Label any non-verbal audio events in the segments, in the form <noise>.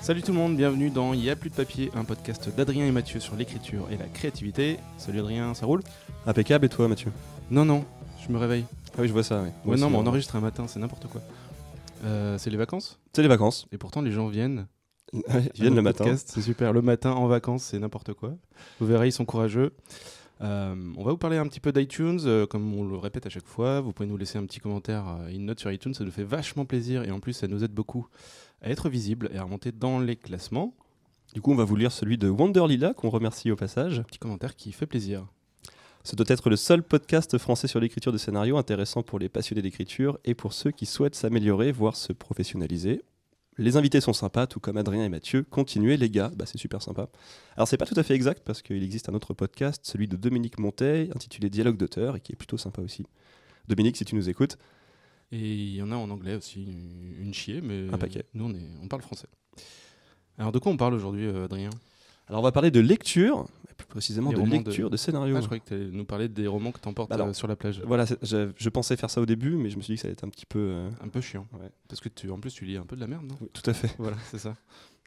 Salut tout le monde, bienvenue dans Il y a plus de papier, un podcast d'Adrien et Mathieu sur l'écriture et la créativité. Salut Adrien, ça roule Impeccable et toi Mathieu Non non, je me réveille. Ah oui, je vois ça. Oui. Ouais, non, mais on enregistre un matin, c'est n'importe quoi. Euh, c'est les vacances C'est les vacances. Et pourtant les gens viennent ils viennent le matin. C'est super. Le matin, en vacances, c'est n'importe quoi. Vous verrez, ils sont courageux. Euh, on va vous parler un petit peu d'iTunes, euh, comme on le répète à chaque fois. Vous pouvez nous laisser un petit commentaire, euh, une note sur iTunes, ça nous fait vachement plaisir et en plus ça nous aide beaucoup à être visible et à remonter dans les classements. Du coup, on va vous lire celui de Wonder Lila qu'on remercie au passage. Petit commentaire qui fait plaisir. Ce doit être le seul podcast français sur l'écriture de scénarios intéressant pour les passionnés d'écriture et pour ceux qui souhaitent s'améliorer, voire se professionnaliser. Les invités sont sympas, tout comme Adrien et Mathieu. Continuez les gars, bah, c'est super sympa. Alors c'est pas tout à fait exact parce qu'il existe un autre podcast, celui de Dominique Monteil, intitulé Dialogue d'auteur, et qui est plutôt sympa aussi. Dominique, si tu nous écoutes. Et il y en a en anglais aussi, une chier, mais un paquet. nous on, est, on parle français. Alors de quoi on parle aujourd'hui, euh, Adrien Alors on va parler de lecture, plus précisément de lecture, de, scénarios. scénario. Ah, je croyais que tu allais nous parler des romans que tu emportes bah, euh, sur la plage. Voilà, je, pensais faire ça au début, mais je me suis dit que ça allait être un petit peu. Euh, un peu chiant. Parce que tu, en plus, tu lis un peu de la merde, non Tout à fait. Voilà, c'est ça.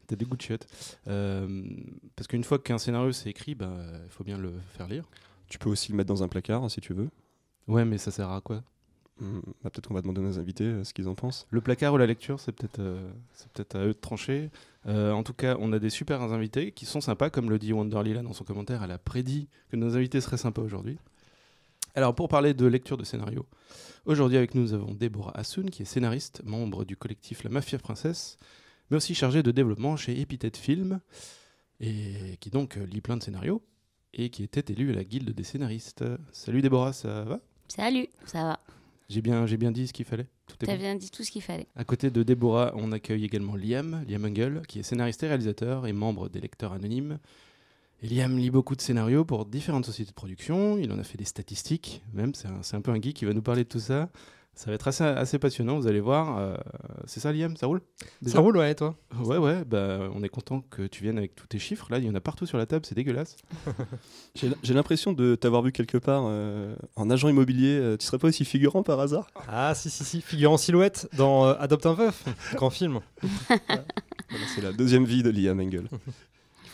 T'as des goûts de chiottes. Euh, parce qu'une fois qu'un scénario s'est écrit, bah, il faut bien le faire lire. Tu peux aussi le mettre dans un placard si tu veux. Ouais, mais ça sert à quoi Mm, bah, peut-être qu'on va demander à nos invités euh, ce qu'ils en pensent. Le placard ou la lecture, c'est peut-être euh, à eux de trancher. Euh, en tout cas, on a des super invités qui sont sympas, comme le dit Wanderly dans son commentaire. Elle a prédit que nos invités seraient sympas aujourd'hui. Alors, pour parler de lecture de scénario, aujourd'hui avec nous, nous avons Déborah Hassoun, qui est scénariste, membre du collectif La Mafia Princesse, mais aussi chargée de développement chez Epithète Film, et qui donc lit plein de scénarios, et qui était élue à la guilde des scénaristes. Salut Déborah, ça va Salut, ça va. J'ai bien, j'ai bien dit ce qu'il fallait. bien dit tout ce qu'il fallait. À côté de Déborah, on accueille également Liam, Liam Engel, qui est scénariste et réalisateur et membre des lecteurs anonymes. Liam lit beaucoup de scénarios pour différentes sociétés de production. Il en a fait des statistiques, même. C'est un, c'est un peu un geek qui va nous parler de tout ça. Ça va être assez, passionnant, vous allez voir. Euh, c'est ça, Liam Ça roule Ça roule, ouais, toi Ouais, ouais, bah, on est content que tu viennes avec tous tes chiffres. Là, il y en a partout sur la table, c'est dégueulasse. <laughs> J'ai l'impression de t'avoir vu quelque part euh, en agent immobilier. Euh, tu serais pas aussi figurant par hasard Ah, si, si, si, figurant silhouette dans Adopte un veuf, grand film. <laughs> c'est la deuxième vie de Liam Engel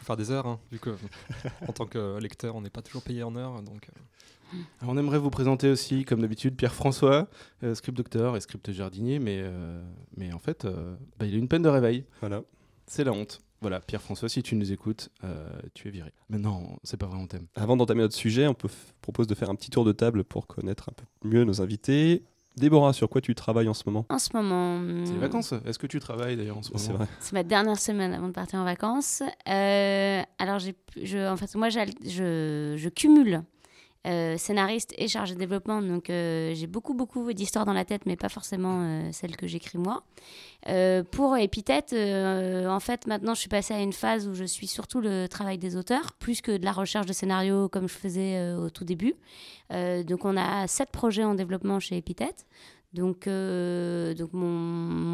faire des heures, hein, vu <laughs> en tant que lecteur, on n'est pas toujours payé en heures. Donc, euh. on aimerait vous présenter aussi, comme d'habitude, Pierre-François, euh, script docteur et script jardinier, mais, euh, mais en fait, bah, il a une peine de réveil. Voilà. C'est la honte. Voilà, Pierre-François, si tu nous écoutes, tu es viré. Mais non, c'est pas vraiment on thème. Avant d'entamer notre sujet, on peut propose de faire un petit tour de table pour connaître un peu mieux nos invités. Déborah, sur quoi tu travailles en ce moment En ce moment. Hmm. C'est les vacances. Est-ce que tu travailles d'ailleurs en ce moment C'est vrai. C'est ma dernière semaine avant de partir en vacances. Euh, alors, j'ai, en fait, moi, je, je, cumule euh, scénariste et chargé de développement. Donc euh, j'ai beaucoup, beaucoup d'histoires dans la tête, mais pas forcément euh, celles que j'écris moi. pour Épithète, en fait, maintenant, je suis passée à une phase où je suis surtout le travail des auteurs, plus que de la recherche de scénarios comme je faisais au tout début. donc on a sept projets en développement chez Épithète. Donc, donc mon,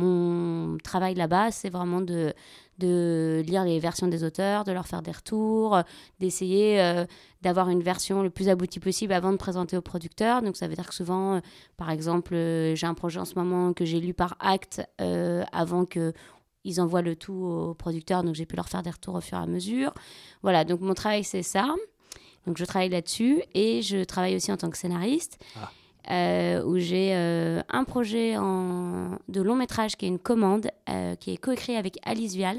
mon travail là-bas, c'est vraiment de, de lire les versions des auteurs, de leur faire des retours, euh, d'essayer euh, d'avoir une version le plus aboutie possible avant de présenter au producteur. Donc ça veut dire que souvent, euh, par exemple, j'ai un projet en ce moment que j'ai lu par acte avant que envoient le tout au producteur, donc j'ai pu leur faire des retours au fur et à mesure. Voilà, donc mon travail c'est ça. Donc je travaille là-dessus et je travaille aussi en tant que scénariste. Ah. Euh, où j'ai euh, un projet en... de long métrage qui est une commande, euh, qui est coécrit avec Alice Vial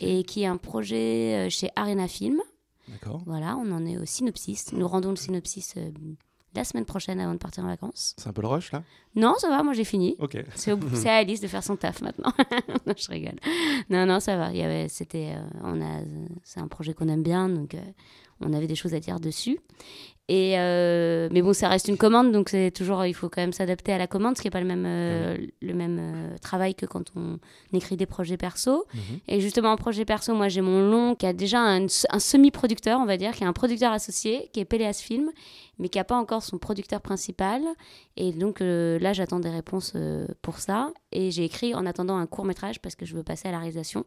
et qui est un projet chez Arena Film. D'accord. Voilà, on en est au synopsis. Nous rendons le synopsis la semaine prochaine avant de partir en vacances. C'est un peu le rush là Non, ça va, moi j'ai fini. Ok. <laughs> C'est, à Alice de faire son taf maintenant. <laughs> je rigole. Non, non, ça va. Il y avait, c'était, on a, c'est un projet qu'on aime bien, donc on avait des choses à dire dessus. Et euh, mais bon, ça reste une commande, donc c'est toujours, il faut quand même s'adapter à la commande, ce qui n'est pas le même, euh, ah le même euh, travail que quand on écrit des projets perso. Mhm. Et justement, en projet perso, moi j'ai mon long qui a déjà un, semi-producteur, on va dire, qui a un producteur associé, qui est Péléas Film, mais qui n'a pas encore son producteur principal. Et donc là, j'attends des réponses pour ça. Et j'ai écrit en attendant un court métrage parce que je veux passer à la réalisation.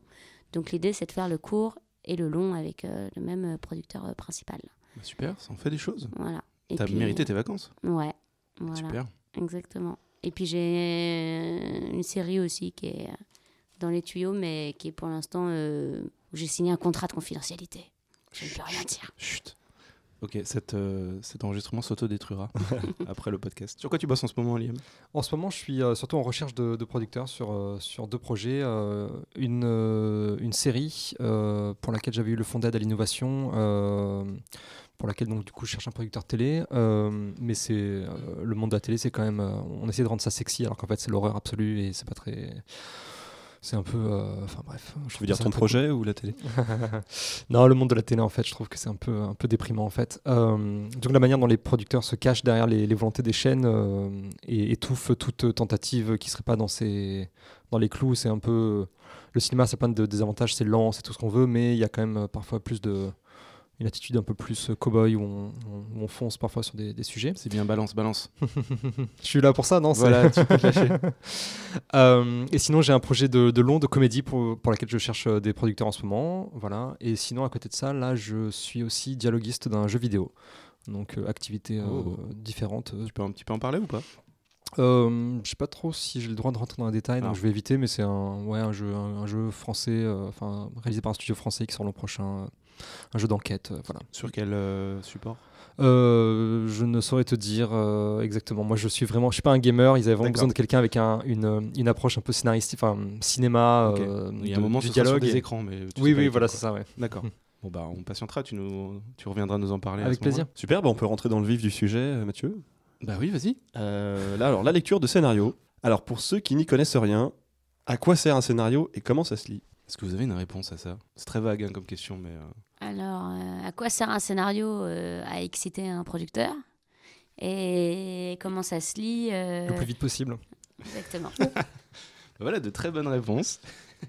Donc l'idée, c'est de faire le court et le long avec euh, le même euh, producteur euh, principal. Bah, super, ça en fait des choses. Voilà. T'as mérité tes vacances. Ouais. Voilà. Super. Exactement. Et puis j'ai une série aussi qui est dans les tuyaux, mais qui est pour l'instant où j'ai signé un contrat de confidentialité. Je ne peux rien dire. Chut. Ok, euh, cet enregistrement s'autodétruira <laughs> après le podcast. Sur quoi tu bosses en ce moment, Liam En ce moment, je suis euh, surtout en recherche de, producteurs sur, euh, sur deux projets. une, une série pour laquelle j'avais eu le fond d'aide à l'innovation, pour laquelle donc du coup je cherche un producteur télé. mais c'est le monde de la télé, c'est quand même, on essaie de rendre ça sexy alors qu'en fait c'est l'horreur absolue et c'est pas très c'est un peu. Euh, enfin bref. Je, veux dire ton projet ou la télé <laughs> Non, le monde de la télé, en fait, je trouve que c'est un peu, un peu déprimant, en fait. Euh, donc la manière dont les producteurs se cachent derrière les, volontés des chaînes euh, et étouffent toute tentative qui serait pas dans, dans les clous, c'est un peu le cinéma, c'est plein de désavantages, c'est lent, c'est tout ce qu'on veut, mais il y a quand même parfois plus de, une attitude un peu plus euh, cow-boy où on, fonce parfois sur des, sujets. C'est bien, balance, balance. <laughs> je suis là pour ça, non Voilà, tu peux te cacher. <laughs> Euh, et sinon, j'ai un projet de, long de comédie pour, pour laquelle je cherche euh, des producteurs en ce moment. Voilà. Et sinon, à côté de ça, là, je suis aussi dialoguiste d'un jeu vidéo. Donc, activité oh. différente. Tu peux un petit peu en parler ou pas euh, je sais pas trop si j'ai le droit de rentrer dans les détails, donc ah. je vais éviter, mais c'est un, ouais, un, jeu, un, jeu français, réalisé par un studio français qui sort l'an prochain un jeu d'enquête. Euh, voilà. Sur quel euh, support euh, je ne saurais te dire exactement. Moi, je suis vraiment, je suis pas un gamer. Ils avaient vraiment besoin de quelqu'un avec une, une, approche un peu scénaristique, enfin cinéma. Il y a un moment du dialogue sur des écrans, mais oui, oui, voilà, c'est ça, D'accord. <laughs> Bon bah, on patientera. Tu nous, tu reviendras nous en parler. Avec plaisir. Super. Bah, on peut rentrer dans le vif du sujet, Mathieu. Bah oui, vas-y. là, alors la lecture de scénario. Alors pour ceux qui n'y connaissent rien, à quoi sert un scénario et comment ça se lit est-ce que vous avez une réponse à ça C'est très vague hein, comme question, mais. Euh. Alors, euh, à quoi sert un scénario euh, à exciter un producteur Et comment ça se lit Le plus vite possible. Exactement. <laughs> Ben voilà de très bonnes réponses. <laughs>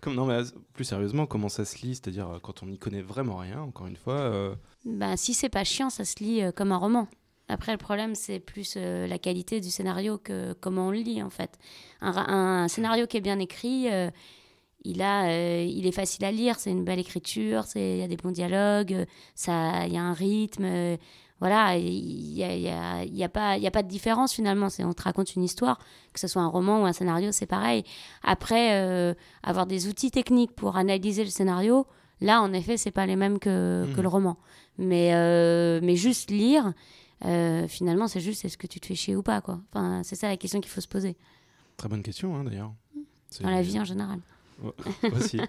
comme, non, mais plus sérieusement, comment ça se lit C'est-à-dire quand on n'y connaît vraiment rien, encore une fois. Ben, si c'est pas chiant, ça se lit comme un roman. Après, le problème, c'est plus la qualité du scénario que comment on le lit, en fait. Un, scénario qui est bien écrit, il, a, euh, il est facile à lire, c'est une belle écriture, il y a des bons dialogues, euh, il y a un rythme. Euh, voilà, il n'y a, y y a, pas, a, pas de différence finalement. On te raconte une histoire, que ce soit un roman ou un scénario, c'est pareil. Après, avoir des outils techniques pour analyser le scénario, là, en effet, c'est pas les mêmes que, mmh. que le roman. Mais, mais juste lire, finalement, c'est juste est-ce que tu te fais chier ou pas. quoi. Enfin, c'est ça la question qu'il faut se poser. Très bonne question, hein, d'ailleurs. Mmh. Dans la vie en général. <laughs> Aussi.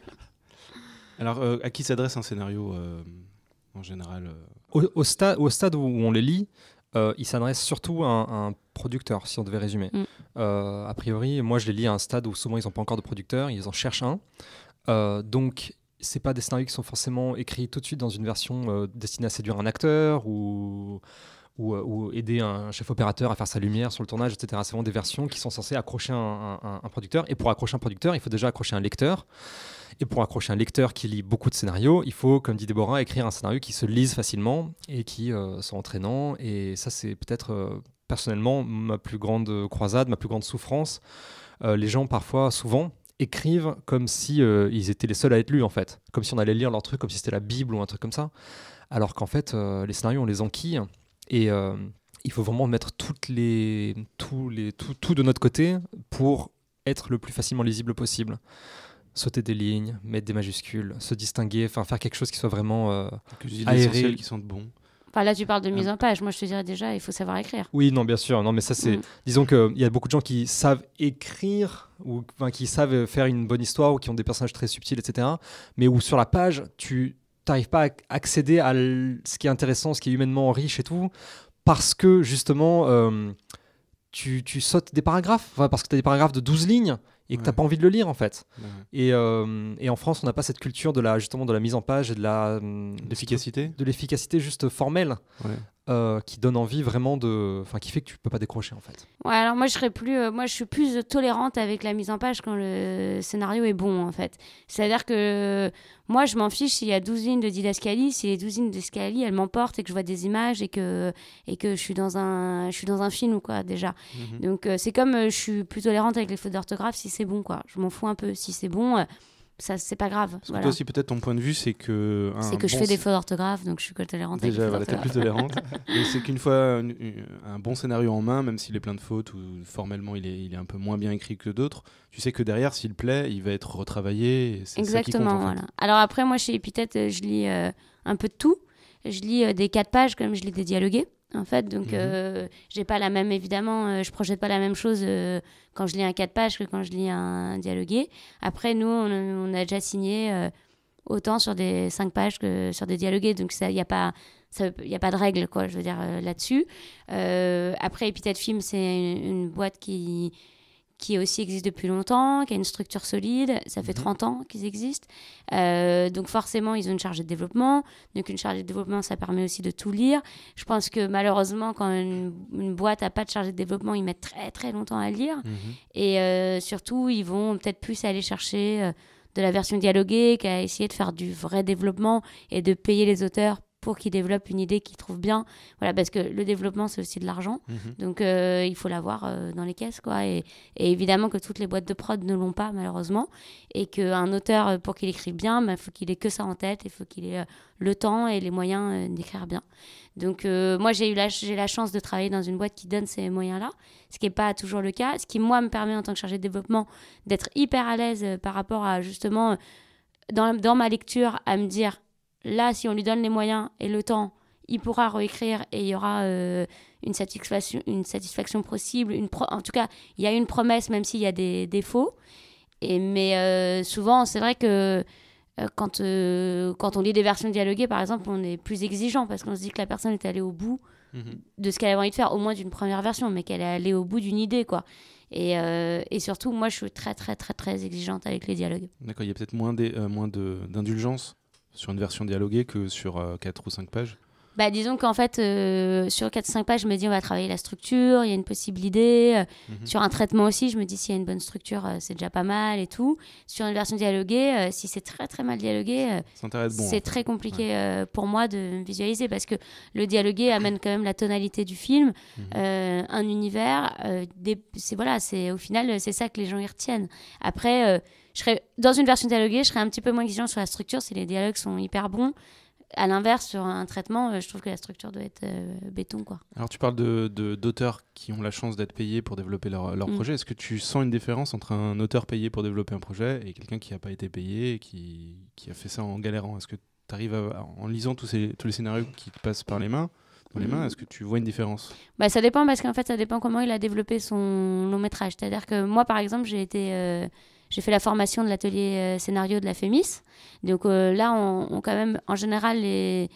Alors, euh, à qui s'adresse un scénario euh, en général euh au, stade, au stade où on les lit, ils il s'adresse surtout à un, producteur, si on devait résumer. Mm. a priori, moi je les lis à un stade où souvent ils n'ont pas encore de producteur, ils en cherchent un. donc, c'est pas des scénarios qui sont forcément écrits tout de suite dans une version destinée à séduire un acteur ou euh, ou, aider un chef opérateur à faire sa lumière sur le tournage, etc. C'est vraiment des versions qui sont censées accrocher un, producteur. Et pour accrocher un producteur, il faut déjà accrocher un lecteur. Et pour accrocher un lecteur qui lit beaucoup de scénarios, il faut, comme dit Déborah, écrire un scénario qui se lise facilement et qui euh, soit entraînant. Et ça, c'est peut-être euh, personnellement ma plus grande croisade, ma plus grande souffrance. les gens, parfois, souvent, écrivent comme si ils étaient les seuls à être lus, en fait. Comme si on allait lire leur truc, comme si c'était la Bible ou un truc comme ça. Alors qu'en fait, les scénarios, on les enquille et euh, il faut vraiment mettre toutes les, tout, les, tout, de notre côté pour être le plus facilement lisible possible. Sauter des lignes, mettre des majuscules, se distinguer, enfin faire quelque chose qui soit vraiment euh, aéré. qui de bon. Enfin, là, tu parles de mise hein. en page. Moi, je te dirais déjà, il faut savoir écrire. Oui, non, bien sûr. Non, mais ça, c'est. Mm. Disons qu'il y a beaucoup de gens qui savent écrire ou enfin, qui savent faire une bonne histoire ou qui ont des personnages très subtils, etc. Mais où sur la page, tu n'arrives pas à accéder à ce qui est intéressant, ce qui est humainement riche et tout, parce que justement, euh, tu, tu, sautes des paragraphes, parce que tu as des paragraphes de 12 lignes et que tu n'as pas envie de le lire en fait. Euh, et, en France, on n'a pas cette culture de la justement de la mise en page et de la euh, de l'efficacité, de l'efficacité juste formelle. Euh, qui donne envie vraiment de, enfin qui fait que tu peux pas décrocher en fait. Ouais, alors moi je serais plus, euh, moi je suis plus tolérante avec la mise en page quand le scénario est bon en fait. C'est-à-dire que moi je m'en fiche s'il y a 12 lignes de Didascali, si les 12 lignes de elles m'emportent et que je vois des images et que et que je suis dans un, je suis dans un film ou quoi déjà. Mhm. Donc euh, c'est comme je suis plus tolérante avec les fautes d'orthographe si c'est bon quoi. Je m'en fous un peu si c'est bon ça c'est pas grave. Toi aussi peut-être ton point de vue c'est que c'est que je fais des fautes d'orthographe donc je suis tolérante. Déjà t'es plus tolérante. <laughs> c'est qu'une fois un bon scénario en main, même s'il est plein de fautes ou formellement il est, il est un peu moins bien écrit que d'autres, tu sais que derrière s'il plaît il va être retravaillé. Et Exactement ça qui compte, voilà. Alors après moi chez Epithète je lis euh, un peu de tout. Je lis euh, des quatre pages comme je lis des dialogués en fait. Donc, mhm. euh, j'ai pas la même, évidemment, euh, je projette pas la même chose euh, quand je lis un 4 pages que quand je lis un, dialogué. Après, nous, on, a déjà signé autant sur des 5 pages que sur des dialogués. Donc, il n'y a pas. Il a pas de règle, quoi, je veux dire, là-dessus. après, Epithète Film, c'est une, boîte qui, qui aussi existe depuis longtemps, qui a une structure solide. Ça fait 30 mhm. ans qu'ils existent. Euh, donc forcément, ils ont une charge de développement. Donc une charge de développement, ça permet aussi de tout lire. Je pense que malheureusement, quand une, boîte n'a pas de charge de développement, ils mettent très très longtemps à lire. Mhm. Et euh, surtout, ils vont peut-être plus aller chercher... Euh, de la version dialoguée, qui essayer de faire du vrai développement et de payer les auteurs pour qu'il développe une idée qu'il trouve bien. Voilà, parce que le développement, c'est aussi de l'argent. Mhm. Donc, euh, il faut l'avoir euh, dans les caisses, quoi. Et, évidemment que toutes les boîtes de prod ne l'ont pas, malheureusement. Et qu'un auteur, euh, pour qu'il écrive bien, il bah, faut qu'il ait que ça en tête. Il faut qu'il ait le temps et les moyens d'écrire bien. Donc, moi, j'ai eu la, j'ai la chance de travailler dans une boîte qui donne ces moyens-là, ce qui n'est pas toujours le cas. Ce qui, moi, me permet, en tant que chargé de développement, d'être hyper à l'aise par rapport à, justement, dans, dans ma lecture, à me dire Là, si on lui donne les moyens et le temps, il pourra réécrire et il y aura euh, une, satisfaction, une satisfaction possible. Une en tout cas, il y a une promesse, même s'il y a des défauts. mais euh, souvent, c'est vrai que euh, quand, quand on lit des versions dialoguées, par exemple, on est plus exigeant parce qu'on se dit que la personne est allée au bout mm-hmm. de ce qu'elle avait envie de faire, au moins d'une première version, mais qu'elle est allée au bout d'une idée, quoi. Et, et, surtout, moi, je suis très, très, très, très exigeante avec les dialogues. D'accord, il y a peut-être moins d'indulgence sur une version dialoguée que sur 4 euh, ou 5 pages bah, disons qu'en fait, euh, sur 4-5 pages, je me dis on va travailler la structure, il y a une possible idée. Euh, mhm. Sur un traitement aussi, je me dis s'il y a une bonne structure, c'est déjà pas mal et tout. Sur une version dialoguée, si c'est très très mal dialogué, c'est hein. très compliqué pour moi de visualiser parce que le dialogué amène quand même la tonalité du film, mhm. un univers. Des... voilà, c'est au final c'est ça que les gens y retiennent. Après je serais, dans une version dialoguée, je serais un petit peu moins exigeant sur la structure si les dialogues sont hyper bons. À l'inverse, sur un traitement, euh, je trouve que la structure doit être euh, béton. Quoi. Alors, tu parles d'auteurs de, qui ont la chance d'être payés pour développer leur, mm. projet. Est-ce que tu sens une différence entre un auteur payé pour développer un projet et quelqu'un qui n'a pas été payé et qui, a fait ça en galérant Est-ce que tu arrives, à, en lisant tous, tous les scénarios qui te passent par les mains, dans les mains, mm. est-ce que tu vois une différence bah, Ça dépend, parce qu'en fait, ça dépend comment il a développé son long métrage. C'est-à-dire que moi, par exemple, j'ai été. Euh, j'ai fait la formation de l'atelier euh, scénario de la FEMIS. Donc euh, là, on, quand même, en général, les...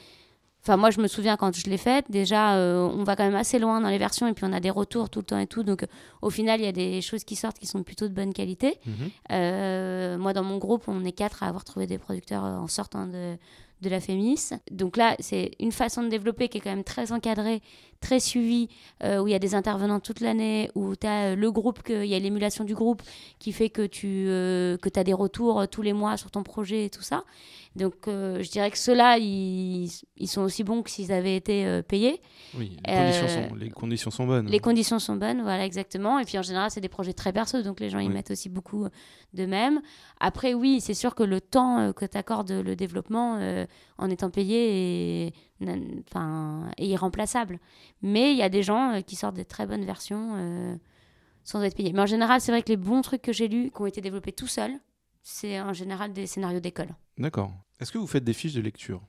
Enfin, moi, je me souviens quand je l'ai faite, déjà, euh, on va quand même assez loin dans les versions et puis on a des retours tout le temps et tout. Donc, au final, il y a des choses qui sortent qui sont plutôt de bonne qualité. Mhm. moi, dans mon groupe, on est quatre à avoir trouvé des producteurs en sortant de, de la FEMIS. Donc là, c'est une façon de développer qui est quand même très encadrée, très suivie, euh, où il y a des intervenants toute l'année, où tu as euh, le groupe, il y a l'émulation du groupe qui fait que tu euh, as des retours tous les mois sur ton projet et tout ça. Donc je dirais que ceux-là, ils, sont aussi bons que s'ils avaient été payés. Oui, les conditions, sont, bonnes. Les conditions sont bonnes, voilà, exactement. Et puis en général, c'est des projets très perso, donc les gens y mettent aussi beaucoup de même. Après, oui, c'est sûr que le temps euh, que tu le développement euh, en étant payé est, est irremplaçable. Mais il y a des gens euh, qui sortent des très bonnes versions sans être payés. Mais en général, c'est vrai que les bons trucs que j'ai lus, qui ont été développés tout seuls, c'est en général des scénarios d'école. D'accord. Est-ce que vous faites des fiches de lecture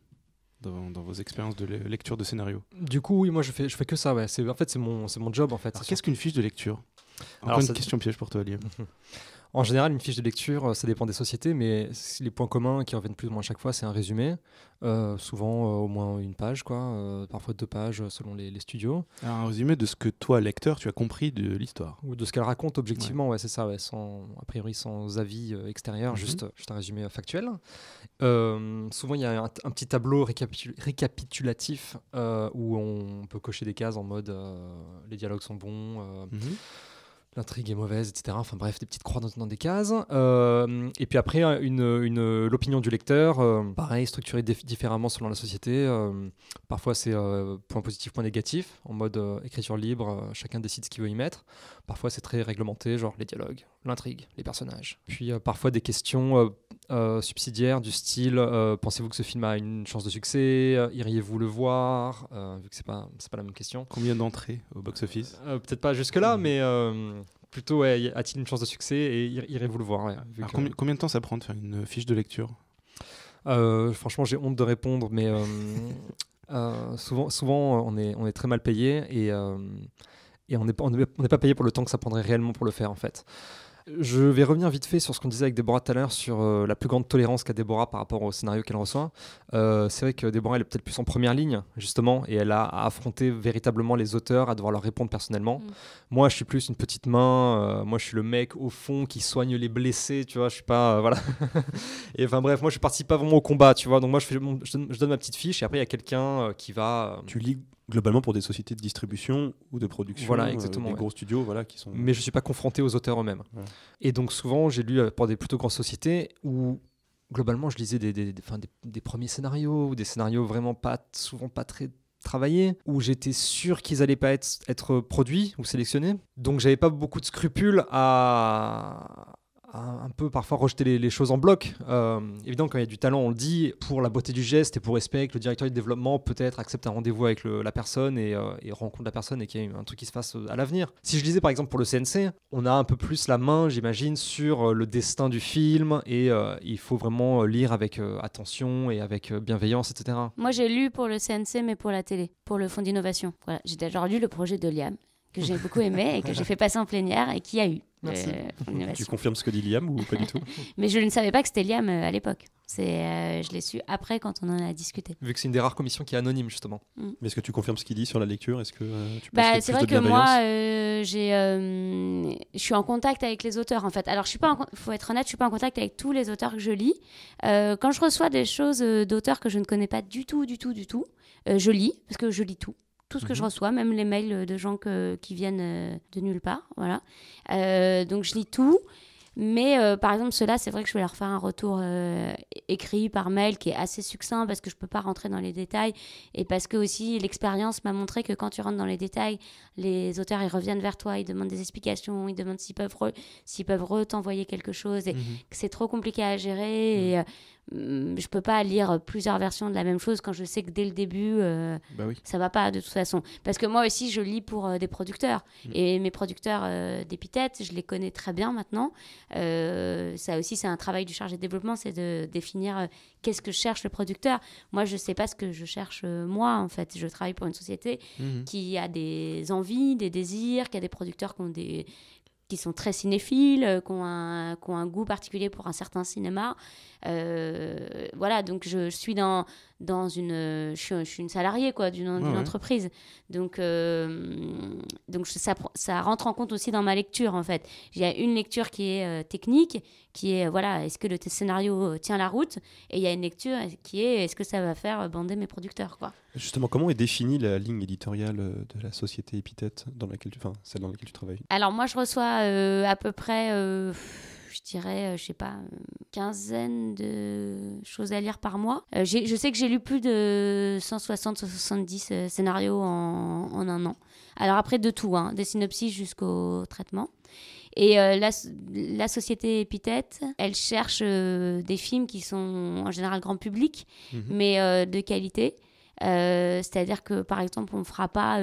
dans, vos expériences de lecture de scénarios Du coup, oui, moi je fais, je fais que ça. Ouais. En fait, c'est mon, mon job. En fait, Qu'est-ce qu'une fiche de lecture Encore Alors, une question piège pour toi, Liam. <laughs> En général, une fiche de lecture, euh, ça dépend des sociétés, mais les points communs qui reviennent plus ou moins à chaque fois, c'est un résumé, euh, souvent euh, au moins une page, quoi, parfois deux pages selon les, studios. un résumé de ce que toi, lecteur, tu as compris de l'histoire. Ou de ce qu'elle raconte objectivement, ouais, c'est ça, sans, a priori sans avis extérieur, mhm. juste, juste un résumé factuel. souvent, il y a un, petit tableau récapitulatif où on peut cocher des cases en mode les dialogues sont bons. Mhm. L'intrigue est mauvaise, etc. Enfin bref, des petites croix dans, des cases. Euh, et puis après, hein, une, l'opinion du lecteur, euh, pareil, structurée différemment selon la société. Euh, parfois, c'est point positif, point négatif, en mode écriture libre, chacun décide ce qu'il veut y mettre. Parfois, c'est très réglementé, genre les dialogues, l'intrigue, les personnages. Puis parfois, des questions euh, subsidiaire du style euh, pensez-vous que ce film a une chance de succès euh, Iriez-vous le voir Vu que c'est pas pas la même question. Combien d'entrées au box-office Peut-être pas jusque là, mmh. mais plutôt a-t-il une chance de succès et irez-vous le voir combien, de temps ça prend de faire une fiche de lecture Franchement, j'ai honte de répondre, mais souvent, souvent on, est, on est très mal payé et, et on n'est on pas payé pour le temps que ça prendrait réellement pour le faire en fait. Je vais revenir vite fait sur ce qu'on disait avec Déborah tout à l'heure, sur euh, la plus grande tolérance qu'a Déborah par rapport au scénario qu'elle reçoit. Euh, c'est vrai que Déborah, elle est peut-être plus en première ligne, justement, et elle a affronté véritablement les auteurs, à devoir leur répondre personnellement. Mm. Moi, je suis plus une petite main, euh, moi, je suis le mec au fond qui soigne les blessés, tu vois, je suis pas. voilà. <laughs> et enfin, bref, moi, je participe pas vraiment au combat, tu vois, donc moi, je, donne, je, donne, ma petite fiche, et après, il y a quelqu'un qui va. Tu lis globalement pour des sociétés de distribution ou de production, voilà, euh, exactement, des gros studios, voilà, qui sont. Mais je suis pas confronté aux auteurs eux-mêmes. Et donc souvent, j'ai lu euh, pour des plutôt grandes sociétés où globalement, je lisais des, des premiers scénarios ou des scénarios vraiment pas souvent pas très travaillés, où j'étais sûr qu'ils allaient pas être, être produits ou sélectionnés. Donc j'avais pas beaucoup de scrupules à un peu parfois rejeter les, choses en bloc. Euh, évidemment, quand il y a du talent, on le dit, pour la beauté du geste et pour respect, que le directeur du développement peut-être accepte un rendez-vous avec la personne euh, et, rencontre la personne et qu'il y ait un truc qui se passe euh, à l'avenir. Si je disais par exemple pour le CNC, on a un peu plus la main, j'imagine, sur le destin du film et il faut vraiment lire avec attention et avec bienveillance, etc. Moi, j'ai lu pour le CNC, mais pour la télé, pour le Fonds d'innovation. Voilà, j'ai déjà lu le projet de Liam que j'ai beaucoup aimé et que j'ai <laughs> fait passer en plénière et qui a eu Merci. Euh, tu confirmes ce que dit Liam ou pas du tout <laughs> Mais je ne savais pas que c'était Liam euh, à l'époque. C'est, euh, je l'ai su après quand on en a discuté. Vu que c'est une des rares commissions qui est anonyme justement. Mm. Mais est-ce que tu confirmes ce qu'il dit sur la lecture Est-ce que tu bah, c'est vrai que moi, j'ai, je suis en contact avec les auteurs en fait. Alors je suis pas, faut être honnête, je suis pas en contact avec tous les auteurs que je lis. quand je reçois des choses d'auteurs que je ne connais pas du tout, du tout, du tout, je lis parce que je lis tout tout ce que je mhm. reçois, même les mails euh, de gens qui viennent euh, de nulle part. Voilà. Euh, donc je lis tout. Mais par exemple, cela, c'est vrai que je vais leur faire un retour écrit par mail qui est assez succinct parce que je ne peux pas rentrer dans les détails et parce que aussi l'expérience m'a montré que quand tu rentres dans les détails, les auteurs ils reviennent vers toi, ils demandent des explications, ils demandent s'ils peuvent, re s'ils peuvent t'envoyer quelque chose et mhm. que c'est trop compliqué à gérer. Mhm. Et, Mm, je peux pas lire plusieurs versions de la même chose quand je sais que dès le début ça euh, bah ne ça va pas de toute façon parce que moi aussi je lis pour euh, des producteurs mm. et mes producteurs euh, d'épithètes je les connais très bien maintenant ça aussi c'est un travail du chargé de développement c'est de définir qu'est-ce que cherche le producteur moi je sais pas ce que je cherche moi en fait je travaille pour une société mm-hmm. qui a des envies des désirs qui a des producteurs qui ont des qui sont très cinéphiles, euh, qui ont, un, goût particulier pour un certain cinéma. Euh, voilà, donc je suis dans, dans une, euh, je suis, une salariée quoi d'une entreprise, donc euh, donc ça, ça rentre en compte aussi dans ma lecture en fait. Il y a une lecture qui est euh, technique, qui est voilà, est-ce que le scénario tient la route, et il y a une lecture qui est est-ce que ça va faire bander mes producteurs quoi. Justement, comment est définie la ligne éditoriale de la société Épithète dans laquelle enfin, celle dans laquelle tu travailles Alors moi, je reçois à peu près je dirais, euh, je sais pas, une euh, quinzaine de choses à lire par mois. Euh, je sais que j'ai lu plus de 160-170 scénarios en, en, un an. Alors après, de tout, hein, des synopsis jusqu'au traitement. Et la, la, société Epithète, elle cherche des films qui sont en général grand public, mhm. mais de qualité. C'est-à-dire que, par exemple, on ne fera pas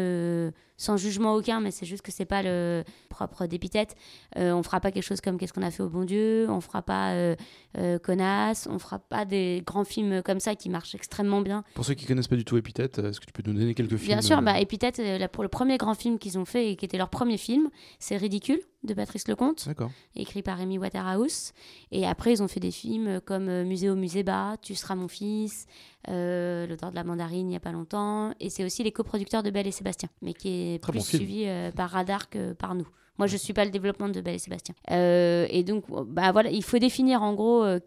sans jugement aucun, mais c'est juste que c'est pas le propre d'épithète. Euh, on fera pas quelque chose comme Qu'est-ce qu'on a fait au bon Dieu, on fera pas euh, euh, Connasse, on fera pas des grands films comme ça qui marchent extrêmement bien. Pour ceux qui connaissent pas du tout Épithète, est-ce que tu peux nous donner quelques films Bien sûr, bah, Épithète, là, pour le premier grand film qu'ils ont fait et qui était leur premier film, c'est Ridicule de Patrice Lecomte, écrit par Amy Waterhouse. Et après, ils ont fait des films comme Musée au musée bas, Tu seras mon fils, L'odeur de la mandarine il y a pas longtemps. Et c'est aussi les coproducteurs de Belle et Sébastien, mais qui est Très plus suivi euh, par radar que par nous. Moi, je ne suis pas le développement de Belle et Sébastien. Euh, et donc, oh, bah, voilà, il faut définir en gros euh,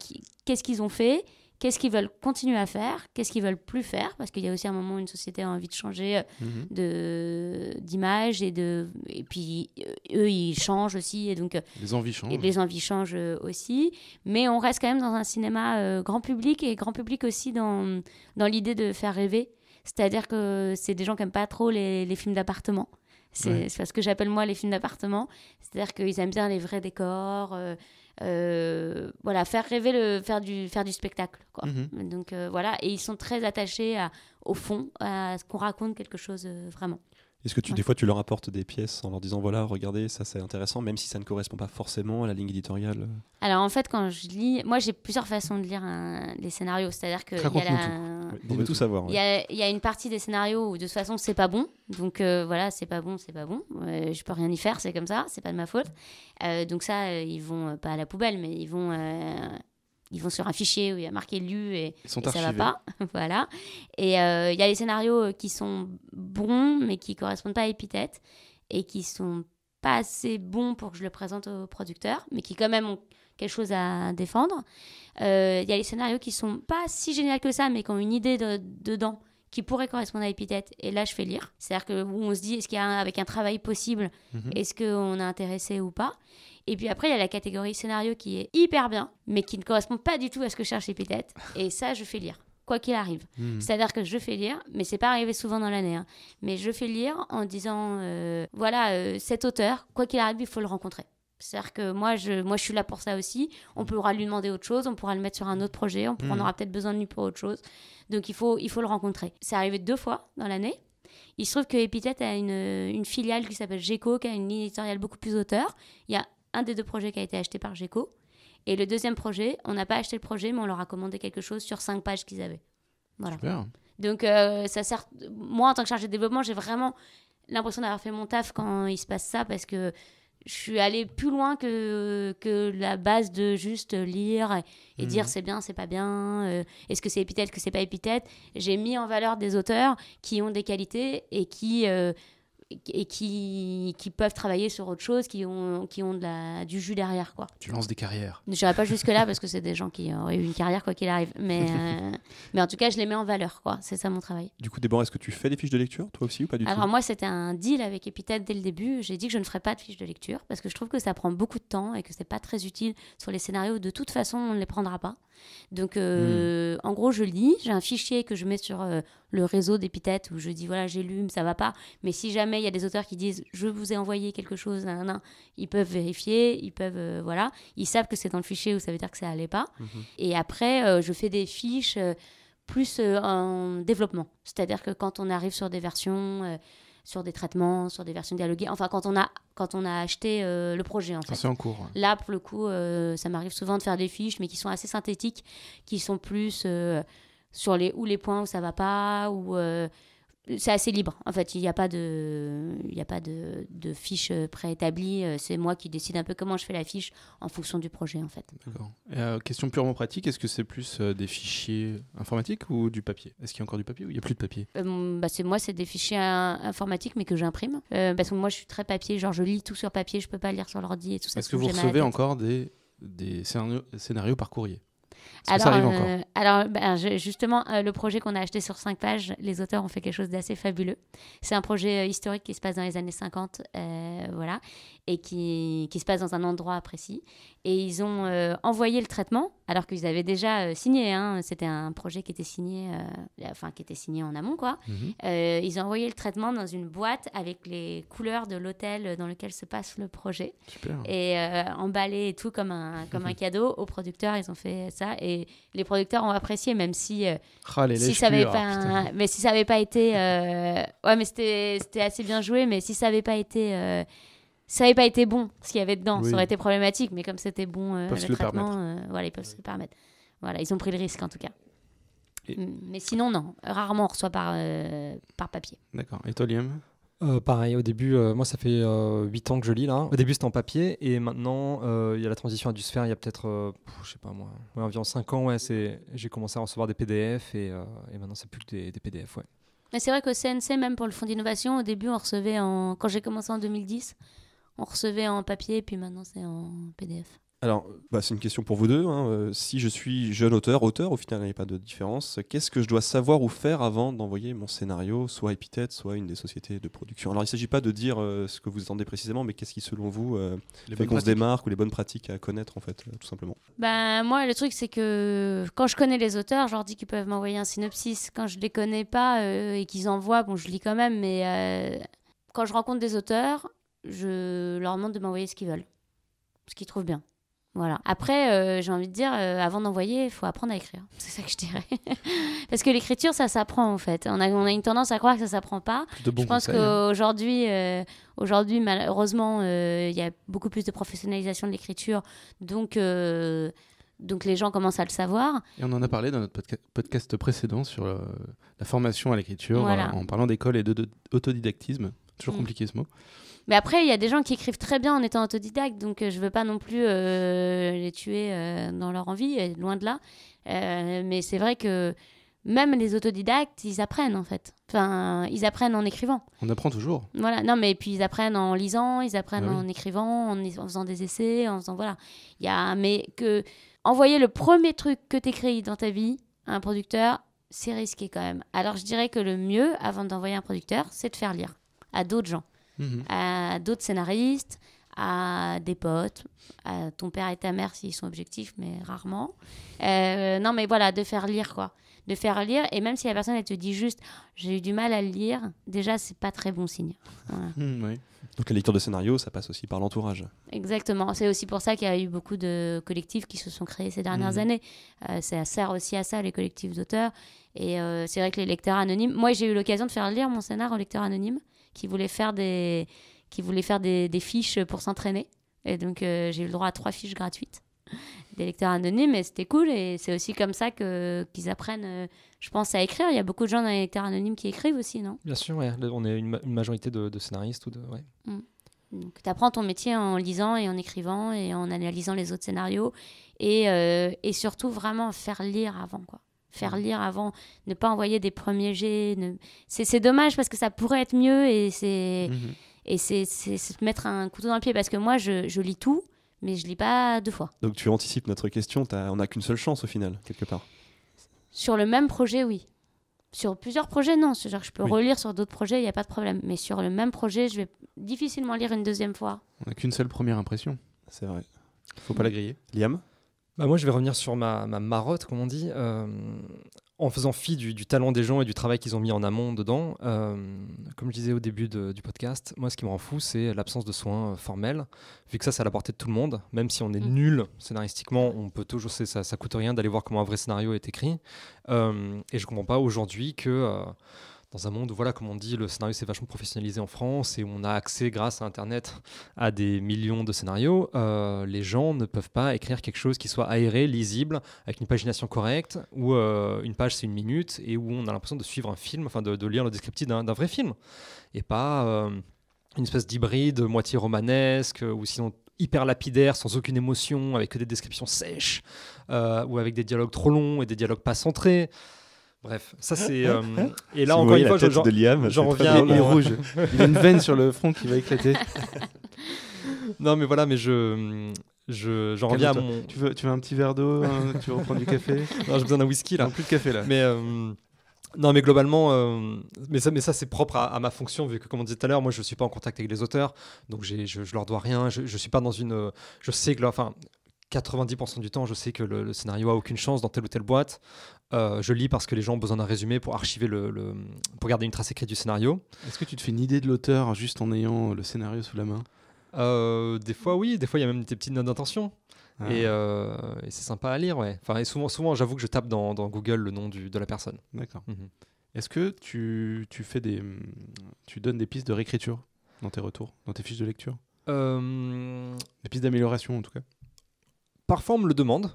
qu'est-ce qu'ils ont fait, qu'est-ce qu'ils veulent continuer à faire, qu'est-ce qu'ils veulent plus faire, parce qu'il y a aussi un moment où une société a envie de changer mhm. de d'image et de et puis eux ils changent aussi et donc les envies changent. Et les envies changent aussi, mais on reste quand même dans un cinéma grand public et grand public aussi dans dans l'idée de faire rêver c'est-à-dire que c'est des gens qui n'aiment pas trop les, films d'appartement. C'est ouais. ce que j'appelle moi les films d'appartement. C'est-à-dire qu'ils aiment bien les vrais décors. Euh, euh, voilà, faire rêver, le, faire, du, faire du spectacle. Mhm. Donc euh, voilà, et ils sont très attachés au fond, à ce qu'on raconte quelque chose vraiment. Est-ce que tu, des fois tu leur apportes des pièces en leur disant voilà, regardez, ça c'est intéressant, même si ça ne correspond pas forcément à la ligne éditoriale euh Alors en fait, quand je lis, moi j'ai plusieurs façons de lire les scénarios, c'est-à-dire que. tout. tout savoir. Il y, a une partie des scénarios où de toute façon c'est pas bon, donc euh, voilà, c'est pas bon, c'est pas bon, euh, je peux rien y faire, c'est comme ça, c'est pas de ma faute. donc ça, ils vont pas à la poubelle, mais ils vont ils vont sur un fichier où il y a marqué lu et, ça va pas. <laughs> voilà. Et euh, il y a les scénarios euh, qui sont bons mais qui correspondent pas à Epithète et qui sont pas assez bons pour que je le présente au producteur, mais qui quand même ont quelque chose à défendre. Euh, il y a les scénarios qui sont pas si géniaux que ça, mais qui ont une idée dedans qui pourrait correspondre à épithète. Et là, je fais lire. C'est-à-dire que on se dit, est-ce qu'il y a avec un travail possible, mhm. est-ce qu'on est intéressé ou pas et puis après, il y a la catégorie scénario qui est hyper bien, mais qui ne correspond pas du tout à ce que cherche épithète. Et ça, je fais lire quoi qu'il arrive. Mhm. C'est-à-dire que je fais lire, mais c'est pas arrivé souvent dans l'année, hein. mais je fais lire en disant, euh, voilà, euh, cet auteur, quoi qu'il arrive, il faut le rencontrer. C'est-à-dire que moi je, moi, je suis là pour ça aussi. On pourra lui demander autre chose, on pourra le mettre sur un autre projet, on, pourra, mmh. aura peut-être besoin de lui pour autre chose. Donc, il faut, il faut le rencontrer. C'est arrivé deux fois dans l'année. Il se trouve que a une, filiale qui s'appelle GECO, qui a une ligne éditoriale beaucoup plus auteur. Il y a un des deux projets qui a été acheté par GECO. Et le deuxième projet, on n'a pas acheté le projet, mais on leur a commandé quelque chose sur cinq pages qu'ils avaient. Voilà. Donc, euh, ça sert. Moi, en tant que chargée de développement, j'ai vraiment l'impression d'avoir fait mon taf quand il se passe ça, parce que je suis allée plus loin que, que la base de juste lire et dire mhm. c'est bien, c'est pas bien, euh, est-ce que c'est épithète, que c'est pas épithète. J'ai mis en valeur des auteurs qui ont des qualités et qui euh, et qui, peuvent travailler sur autre chose, qui ont, qui ont de la, du jus derrière. Quoi. Tu lances des carrières. Je n'irai pas jusque-là parce que c'est des gens qui ont eu une carrière quoi qu'il arrive. Mais, euh, mais en tout cas, je les mets en valeur. quoi. C'est ça mon travail. Du coup, Déborah, est-ce que tu fais des fiches de lecture toi aussi ou pas du tout Alors moi, c'était un deal avec Epithète dès le début. J'ai dit que je ne ferais pas de fiches de lecture parce que je trouve que ça prend beaucoup de temps et que c'est pas très utile sur les scénarios. De toute façon, on ne les prendra pas. Donc, hmm. euh, en gros, je lis, j'ai un fichier que je mets sur euh, le réseau d'épithètes où je dis voilà, j'ai lu, ça va pas. Mais si jamais il y a des auteurs qui disent je vous ai envoyé quelque chose, ils peuvent vérifier, ils peuvent, euh, voilà, ils savent que c'est dans le fichier ou ça veut dire que ça allait pas. Mhm. Et après, je fais des fiches plus en développement. C'est-à-dire que quand on arrive sur des versions sur des traitements, sur des versions dialoguées. Enfin, quand on a, quand on a acheté euh, le projet, en fait. C'est en cours. Là, pour le coup, euh, ça m'arrive souvent de faire des fiches, mais qui sont assez synthétiques, qui sont plus euh, sur les ou les points où ça va pas, ou c'est assez libre. En fait, il n'y a pas de, il y a pas de, de fiche euh, préétablie. Euh, c'est moi qui décide un peu comment je fais la fiche en fonction du projet, en fait. D'accord. Euh, question purement pratique, est-ce que c'est plus des fichiers informatiques ou du papier Est-ce qu'il y a encore du papier ou il n'y a plus de papier bah, c'est moi, c'est des fichiers informatiques, mais que j'imprime parce que moi, je suis très papier. Genre, je lis tout sur papier, je peux pas lire sur l'ordi et tout ça. Est-ce que vous recevez encore des des scénarios par courrier alors, euh, ben, justement, euh, le projet qu'on a acheté sur 5 pages, les auteurs ont fait quelque chose d'assez fabuleux. C'est un projet euh, historique qui se passe dans les années 50, voilà, et qui, qui, se passe dans un endroit précis et ils ont euh, envoyé le traitement alors qu'ils avaient déjà euh, signé. Hein. C'était un projet qui était signé, euh, enfin qui était signé en amont quoi. Mhm. ils ont envoyé le traitement dans une boîte avec les couleurs de l'hôtel dans lequel se passe le projet Super. et emballé et tout comme un comme un cadeau aux producteurs. Ils ont fait ça et les producteurs ont apprécié même si ah, si ça pas mais si ça avait pas été ouais mais c'était assez bien joué mais si ça avait pas été ça n'avait pas été bon ce qu'il y avait dedans, ça aurait été problématique, mais comme c'était bon, euh, le traitement, euh, voilà, ils peuvent se le permettre. Voilà, ils ont pris le risque en tout cas. Mm, mais sinon, non, rarement on reçoit par, euh, par papier. D'accord. Et toi, Liam pareil, au début, moi ça fait 8 ans que je lis là. Au début c'était en papier et maintenant il y a la transition à dû il y a peut-être, je sais pas moi, environ 5 ans, ouais, j'ai commencé à recevoir des PDF et, et maintenant c'est plus que des, PDF. Ouais. Mais c'est vrai qu'au CNC, même pour le fonds d'innovation, au début on recevait en... quand j'ai commencé en 2010, on recevait en papier, puis maintenant c'est en PDF. Alors, bah, c'est une question pour vous deux. Hein. Euh, si je suis jeune auteur, auteur, au final, il n'y a pas de différence. Qu'est-ce que je dois savoir ou faire avant d'envoyer mon scénario, soit à soit une des sociétés de production Alors, il ne s'agit pas de dire euh, ce que vous attendez précisément, mais qu'est-ce qui, selon vous, euh, fait qu'on se démarque ou les bonnes pratiques à connaître, en fait, tout simplement bah, Moi, le truc, c'est que quand je connais les auteurs, je leur dis qu'ils peuvent m'envoyer un synopsis. Quand je ne les connais pas et qu'ils envoient, bon, je lis quand même, mais quand je rencontre des auteurs, je leur demande de m'envoyer ce qu'ils veulent, ce qu'ils trouvent bien. Voilà. Après, euh, j'ai envie de dire, euh, avant d'envoyer, il faut apprendre à écrire. <laughs> C'est ça que je dirais. <laughs> Parce que l'écriture, ça s'apprend en fait. On a, on a une tendance à croire que ça s'apprend pas. je pense hein. qu'aujourd'hui, euh, aujourd'hui, malheureusement, il y a beaucoup plus de professionnalisation de l'écriture. Donc, donc les gens commencent à le savoir. Et on en a parlé dans notre podcast précédent sur la formation à l'écriture, en parlant d'école et d'autodidactisme. Toujours mm. compliqué ce mot. Mais après, il y a des gens qui écrivent très bien en étant autodidactes, donc euh, je veux pas non plus euh, les tuer euh, dans leur envie, loin de là. mais c'est vrai que même les autodidactes, ils apprennent en fait. Enfin, ils apprennent en écrivant. On apprend toujours. Voilà, non, mais puis ils apprennent en lisant, ils apprennent bah en écrivant, en, faisant des essais, en faisant voilà. Il y a, mais que envoyer le premier truc que tu écris dans ta vie à un producteur, c'est risqué quand même. Alors je dirais que le mieux, avant d'envoyer un producteur, c'est de faire lire à d'autres gens. Mhm. à d'autres scénaristes, à des potes, à ton père et ta mère s'ils sont objectifs, mais rarement. Euh, non, mais voilà, de faire lire quoi. De faire lire, et même si la personne elle te dit juste j'ai eu du mal à le lire, déjà c'est pas très bon signe. <laughs> Hmm, oui. Donc la lecture de scénario, ça passe aussi par l'entourage. Exactement. C'est aussi pour ça qu'il y a eu beaucoup de collectifs qui se sont créés ces dernières mhm. années. Euh, ça sert aussi à ça, les collectifs d'auteurs. Et euh, c'est vrai que les lecteurs anonymes. Moi, j'ai eu l'occasion de faire lire mon scénar aux lecteurs anonymes qui voulait faire des, qui voulait faire des, fiches pour s'entraîner. Et donc, euh, j'ai eu le droit à trois fiches gratuites des lecteurs anonymes et c'était cool. Et c'est aussi comme ça que, qu'ils apprennent, euh, je pense, à écrire. Il y a beaucoup de gens dans les lecteurs anonymes qui écrivent aussi, non Bien sûr, ouais. on est une, majorité de, scénaristes. Ou ouais. Mm. Donc, tu apprends ton métier en lisant et en écrivant et en analysant les autres scénarios et, euh, et surtout vraiment faire lire avant, quoi faire mm. lire avant, ne pas envoyer des premiers jets. C'est dommage parce que ça pourrait être mieux et c'est mm-hmm. et c'est se mettre un couteau dans le pied parce que moi je, je, lis tout, mais je lis pas deux fois. Donc tu anticipes notre question, on n'a qu'une seule chance au final quelque part. Sur le même projet, oui. Sur plusieurs projets, non. cest je peux relire sur d'autres projets, il n'y a pas de problème. Mais sur le même projet, je vais difficilement lire une deuxième fois. On n'a qu'une seule première impression. C'est vrai. Faut pas la griller. Liam bah, moi, je vais revenir sur ma, marotte, comme on dit. Euh, en faisant fi du, talent des gens et du travail qu'ils ont mis en amont dedans, euh, comme je disais au début du podcast, moi, ce qui me rend fou, c'est l'absence de soins euh, formels, vu que ça, c'est à la portée de tout le monde. Même si on est mm. nul scénaristiquement, on peut toujours, ça, ça coûte rien d'aller voir comment un vrai scénario est écrit. et je comprends pas aujourd'hui que dans un monde où, voilà, comme on dit, le scénario s'est vachement professionnalisé en France et où on a accès, grâce à Internet, à des millions de scénarios, euh, les gens ne peuvent pas écrire quelque chose qui soit aéré, lisible, avec une pagination correcte, où euh, une page c'est une minute et où on a l'impression de suivre un film, enfin de, lire le descriptif d'un vrai film, et pas euh, une espèce d'hybride moitié romanesque ou sinon hyper lapidaire, sans aucune émotion, avec que des descriptions sèches, ou avec des dialogues trop longs et des dialogues pas centrés. Bref, ça c'est. Euh, et là, encore une fois, j'en reviens. Il est rouge. <laughs> Il a une veine sur le front qui va éclater. <laughs> non, mais voilà, mais je. Je, j'en reviens à mon... Tu veux, tu veux un petit verre d'eau hein, Tu veux reprendre du café <laughs> Non, j'ai besoin d'un whisky là. Non, plus de café là. Mais. Euh, non, mais globalement, euh, mais ça, mais ça c'est propre à, ma fonction, vu que, comme on disait tout à l'heure, moi, je ne suis pas en contact avec les auteurs, donc je, je leur dois rien. Je, je suis pas dans une. je sais que, enfin, 90% du temps, je sais que le, le scénario a aucune chance dans telle ou telle boîte. Euh, je lis parce que les gens ont besoin d'un résumé pour archiver le, pour garder une trace écrite du scénario. Est-ce que tu te fais une idée de l'auteur juste en ayant euh, le scénario sous la main euh, Des fois, oui. Des fois, il y a même des petites notes d'intention. Ah. Et, c'est sympa à lire, souvent, souvent j'avoue que je tape dans, Google le nom de la personne. D'accord. Mhm. Est-ce que tu, fais des, tu donnes des pistes de réécriture dans tes retours, dans tes fiches de lecture Des pistes d'amélioration, en tout cas Parfois, on me le demande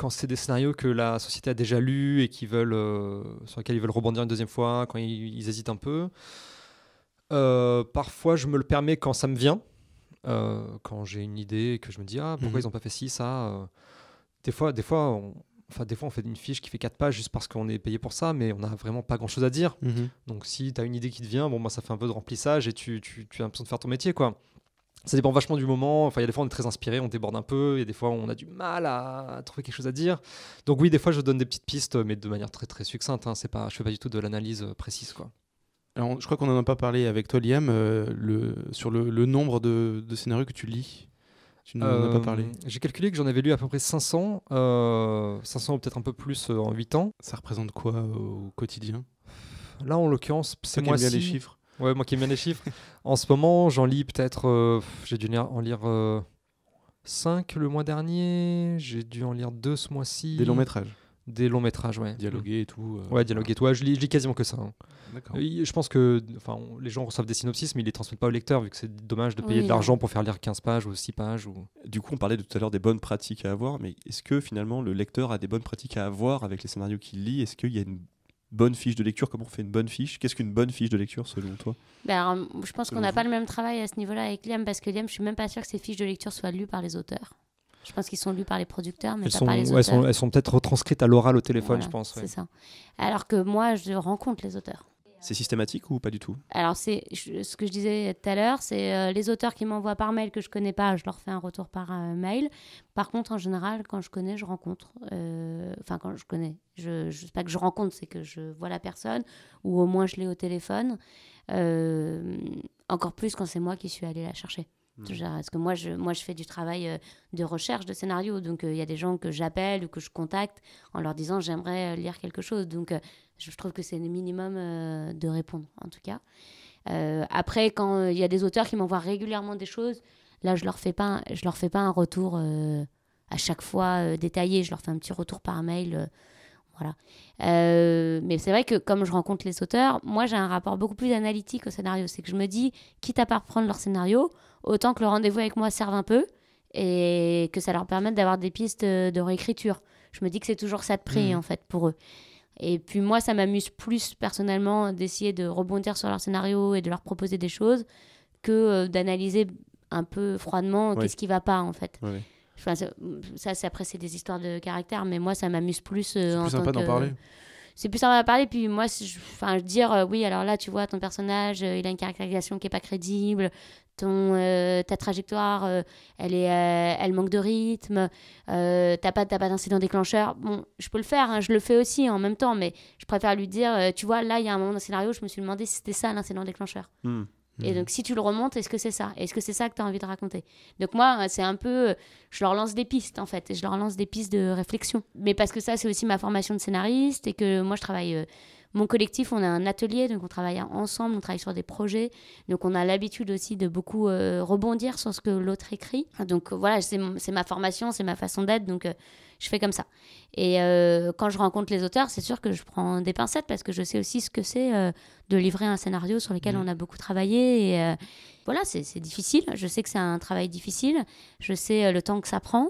quand c'est des scénarios que la société a déjà lus et qui veulent, euh, sur lesquels ils veulent rebondir une deuxième fois, quand ils, hésitent un peu. Euh, parfois, je me le permets quand ça me vient, euh, quand j'ai une idée et que je me dis ah pourquoi mhm. ils n'ont pas fait ci ça. des fois, des fois, on, enfin des fois on fait une fiche qui fait quatre pages juste parce qu'on est payé pour ça, mais on n'a vraiment pas grand chose à dire. Mhm. Donc si tu as une idée qui te vient, bon moi ça fait un peu de remplissage et tu, tu, tu as l'impression de faire ton métier quoi ça dépend vachement du moment. Enfin, il y a des fois, on est très inspiré, on déborde un peu. Il y a des fois, on a du mal à trouver quelque chose à dire. Donc, oui, des fois, je donne des petites pistes, mais de manière très, très succincte. Hein. C'est pas, je fais pas du tout de l'analyse euh, précise, quoi. Alors, je crois qu'on n'en a pas parlé avec toi, Liam, euh, le, sur le, nombre de, scénarios que tu lis. Tu n'en as pas parlé. Euh, j'ai calculé que j'en avais lu à peu près 500, 500 peut-être un peu plus en 8 ans. Ça représente quoi au quotidien Là, en l'occurrence, c'est moi. bien les chiffres Ouais, moi qui aime bien les chiffres. <laughs> en ce moment, j'en lis peut-être. Euh, j'ai dû en lire 5 euh, le mois dernier. J'ai dû en lire 2 ce mois-ci. Des longs métrages des longs métrages, ouais. Dialoguer et tout. Euh. Ouais, dialoguer et tout. je, lis, quasiment que ça. Hein. D'accord. je pense que enfin, les gens reçoivent des synopsis, mais ils les transmettent pas au lecteur, vu que c'est dommage de payer de l'argent pour faire lire 15 pages ou 6 pages. Ou... Du coup, on parlait tout à l'heure des bonnes pratiques à avoir, mais est-ce que finalement le lecteur a des bonnes pratiques à avoir avec les scénarios qu'il lit Est-ce qu'il y a une bonne fiche de lecture Comment on fait une bonne fiche Qu'est-ce qu'une bonne fiche de lecture selon toi ben, Je pense qu'on n'a pas le même travail à ce niveau-là avec Liam parce que Liam, je suis même pas sûr que ces fiches de lecture soient lues par les auteurs. Je pense qu'ils sont lues par les producteurs, mais elles pas sont, elles sont, peut-être retranscrites à l'oral au téléphone, je pense. C'est ça. Alors que moi, je rencontre les auteurs. C'est systématique ou pas du tout Alors, c'est ce que je disais tout à l'heure, c'est euh, les auteurs qui m'envoient par mail que je connais pas, je leur fais un retour par euh, mail. Par contre, en général, quand je connais, je rencontre. Euh, enfin, quand je connais, je, pas que je rencontre, c'est que je vois la personne ou au moins je l'ai au téléphone. encore plus quand c'est moi qui suis allé la chercher. Mm. Parce que moi je, moi, je fais du travail euh, de recherche de scénarios, Donc, euh, il y a des gens que j'appelle ou que je contacte en leur disant j'aimerais euh, lire quelque chose. Donc, je trouve que c'est le minimum de répondre, en tout cas. après, quand il y a des auteurs qui m'envoient régulièrement des choses, là, je leur je leur fais pas un retour à chaque fois détaillé. Je leur fais un petit retour par mail. voilà. mais c'est vrai que comme je rencontre les auteurs, moi j'ai un rapport beaucoup plus analytique au scénario. C'est que je me dis, quitte à pas reprendre leur scénario, autant que le rendez-vous avec moi serve un peu et que ça leur permette d'avoir des pistes de réécriture. Je me dis que c'est toujours ça de prix, mm. en fait, pour eux. Et puis moi, ça m'amuse plus personnellement d'essayer de rebondir sur leur scénario et de leur proposer des choses que euh, d'analyser un peu froidement qu'est-ce qui va pas, en fait. ça, c'est après, c'est des histoires de caractère, mais moi, ça m'amuse plus. Euh, c'est plus sympa d'en parler. C'est plus sympa d'en parler. Puis moi, je... enfin, dire, euh, oui, alors là, tu vois, ton personnage, il a une caractérisation qui est pas crédible. Euh, ta trajectoire, euh, elle, est, euh, elle manque de rythme, t'as pas, pas d'incident déclencheur. Bon, je peux le faire, hein, je le fais aussi en même temps, mais je préfère lui dire, tu vois, là, il y a un moment dans le scénario, je me suis demandé si c'était ça l'incident déclencheur. Hmm. Et hmm. donc, si tu le remontes, est-ce que c'est ça Est-ce que c'est ça que tu as envie de raconter Donc, moi, c'est un peu. Je leur lance des pistes, en fait, et je leur lance des pistes de réflexion. Mais parce que ça, c'est aussi ma formation de scénariste et que moi, je travaille mon collectif, on a un atelier, donc on travaille ensemble, on travaille sur des projets, donc on a l'habitude aussi de beaucoup euh, rebondir sur ce que l'autre écrit. Donc euh, voilà, c'est ma formation, c'est ma façon d'être, donc euh, je fais comme ça. Et quand je rencontre les auteurs, c'est sûr que je prends des pincettes parce que je sais aussi ce que c'est de livrer un scénario sur lequel mmh. on a beaucoup travaillé. Et voilà, c'est difficile. Je sais que c'est un travail difficile. Je sais le temps que ça prend.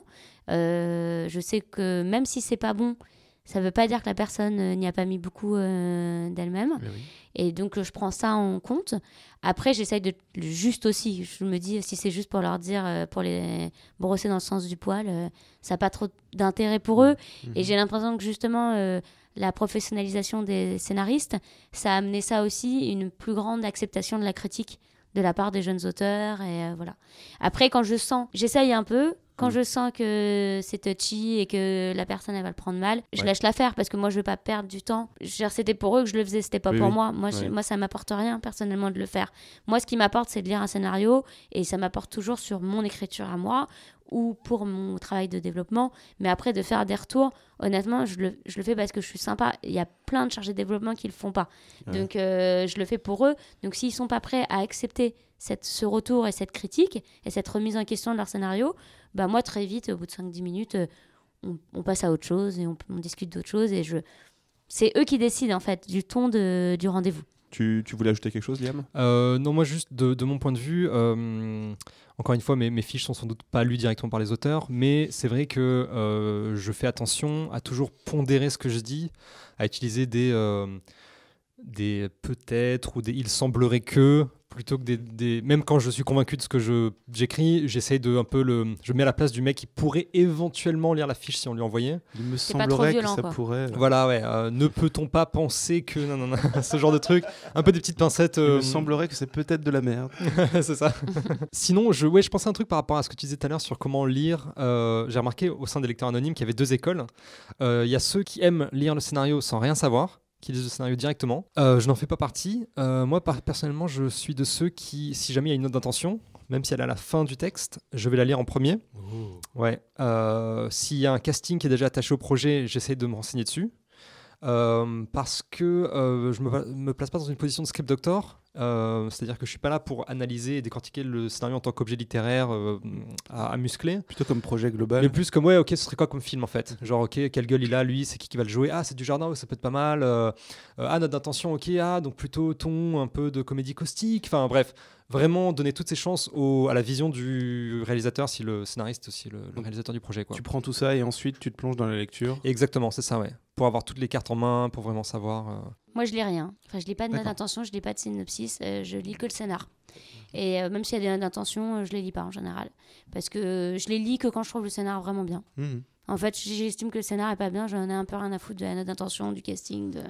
je sais que même si c'est pas bon, ça ne veut pas dire que la personne euh, n'y a pas mis beaucoup euh, d'elle-même. Et donc, je prends ça en compte. Après, j'essaye de juste aussi. Je me dis, si c'est juste pour leur dire, euh, pour les brosser dans le sens du poil, ça n'a pas trop d'intérêt pour eux. Mhm. Et j'ai l'impression que justement la professionnalisation des scénaristes, ça a amené ça aussi, une plus grande acceptation de la critique de la part des jeunes auteurs. Et voilà. Après, quand je sens, j'essaye un peu, quand mm. je sens que c'est touchy et que la personne elle va le prendre mal, je lâche l'affaire parce que moi je veux pas perdre du temps. C'était pour eux que je le faisais, c'était pas pour moi. Moi, ça ça m'apporte rien personnellement de le faire. Moi ce qui m'apporte c'est de lire un scénario et ça m'apporte toujours sur mon écriture à moi ou pour mon travail de développement. Mais après, de faire des retours, honnêtement, je le, fais parce que je suis sympa. Il y a plein de chargés de développement qui le font pas. Donc, euh, je le fais pour eux. Donc, s'ils sont pas prêts à accepter cette, ce retour et cette critique et cette remise en question de leur scénario, bah, moi très vite, au bout de 5-10 minutes, euh, on, passe à autre chose et on, discute d'autre chose. Et je... c'est eux qui décident en fait du ton de, du rendez-vous. Tu, tu, voulais ajouter quelque chose, Liam euh, Non, moi juste de, de, mon point de vue, euh, encore une fois, mes, mes, fiches sont sans doute pas lues directement par les auteurs, mais c'est vrai que je fais attention à toujours pondérer ce que je dis, à utiliser des, des peut-être ou des il semblerait que plutôt que des, des, Même quand je suis convaincu de ce que j'écris, j'essaie de un peu le. Je mets à la place du mec qui pourrait éventuellement lire la fiche si on lui envoyait. Il me semblerait que ça pourrait. Euh, voilà, ouais. Euh, ne peut-on pas penser que. Non, non, non, <laughs> ce genre de truc. Un peu des petites pincettes. Il me euh, semblerait que c'est peut-être de la merde. <laughs> c'est ça. <laughs> Sinon, je, ouais, je pensais un truc par rapport à ce que tu disais tout à l'heure sur comment lire. j'ai remarqué au sein des lecteurs anonymes qu'il y avait deux écoles. Il y a ceux qui aiment lire le scénario sans rien savoir qui lisent le scénario directement. Euh, je n'en fais pas partie. Euh, moi, personnellement, je suis de ceux qui, si jamais il y a une note d'intention, même si elle est à la fin du texte, je vais la lire en premier. Oh. Ouais. Euh, s'il y a un casting qui est déjà attaché au projet, j'essaie de me renseigner dessus. parce que je ne me, place pas dans une position de script doctor, euh, c'est-à-dire que je suis pas là pour analyser et décortiquer le scénario en tant qu'objet littéraire euh, à, muscler. Plutôt comme projet global. Mais plus comme, ouais, ok, ce serait quoi comme film en fait Genre, ok, quelle gueule il a lui C'est qui qui va le jouer Ah, c'est du jardin, ça peut être pas mal. Euh, ah, notre intention, ok, ah, donc plutôt ton un peu de comédie caustique. Enfin, bref, vraiment donner toutes ces chances à la vision du réalisateur, si le scénariste, aussi le, réalisateur du projet. Quoi. Tu prends tout ça et ensuite tu te plonges dans la lecture. Exactement, c'est ça, ouais. Pour avoir toutes les cartes en main, pour vraiment savoir. Euh. Moi, je lis rien. Enfin, je lis pas de notes d'intention, je lis pas de synopsis, euh, je lis que le scénar. Et euh, même s'il y a des notes d'intention, je les lis pas en général. Parce que je les lis que quand je trouve le scénar vraiment bien. Mmh. En fait, j'estime que le scénar est pas bien, j'en ai un peu rien à foutre de la note d'intention, du casting, de.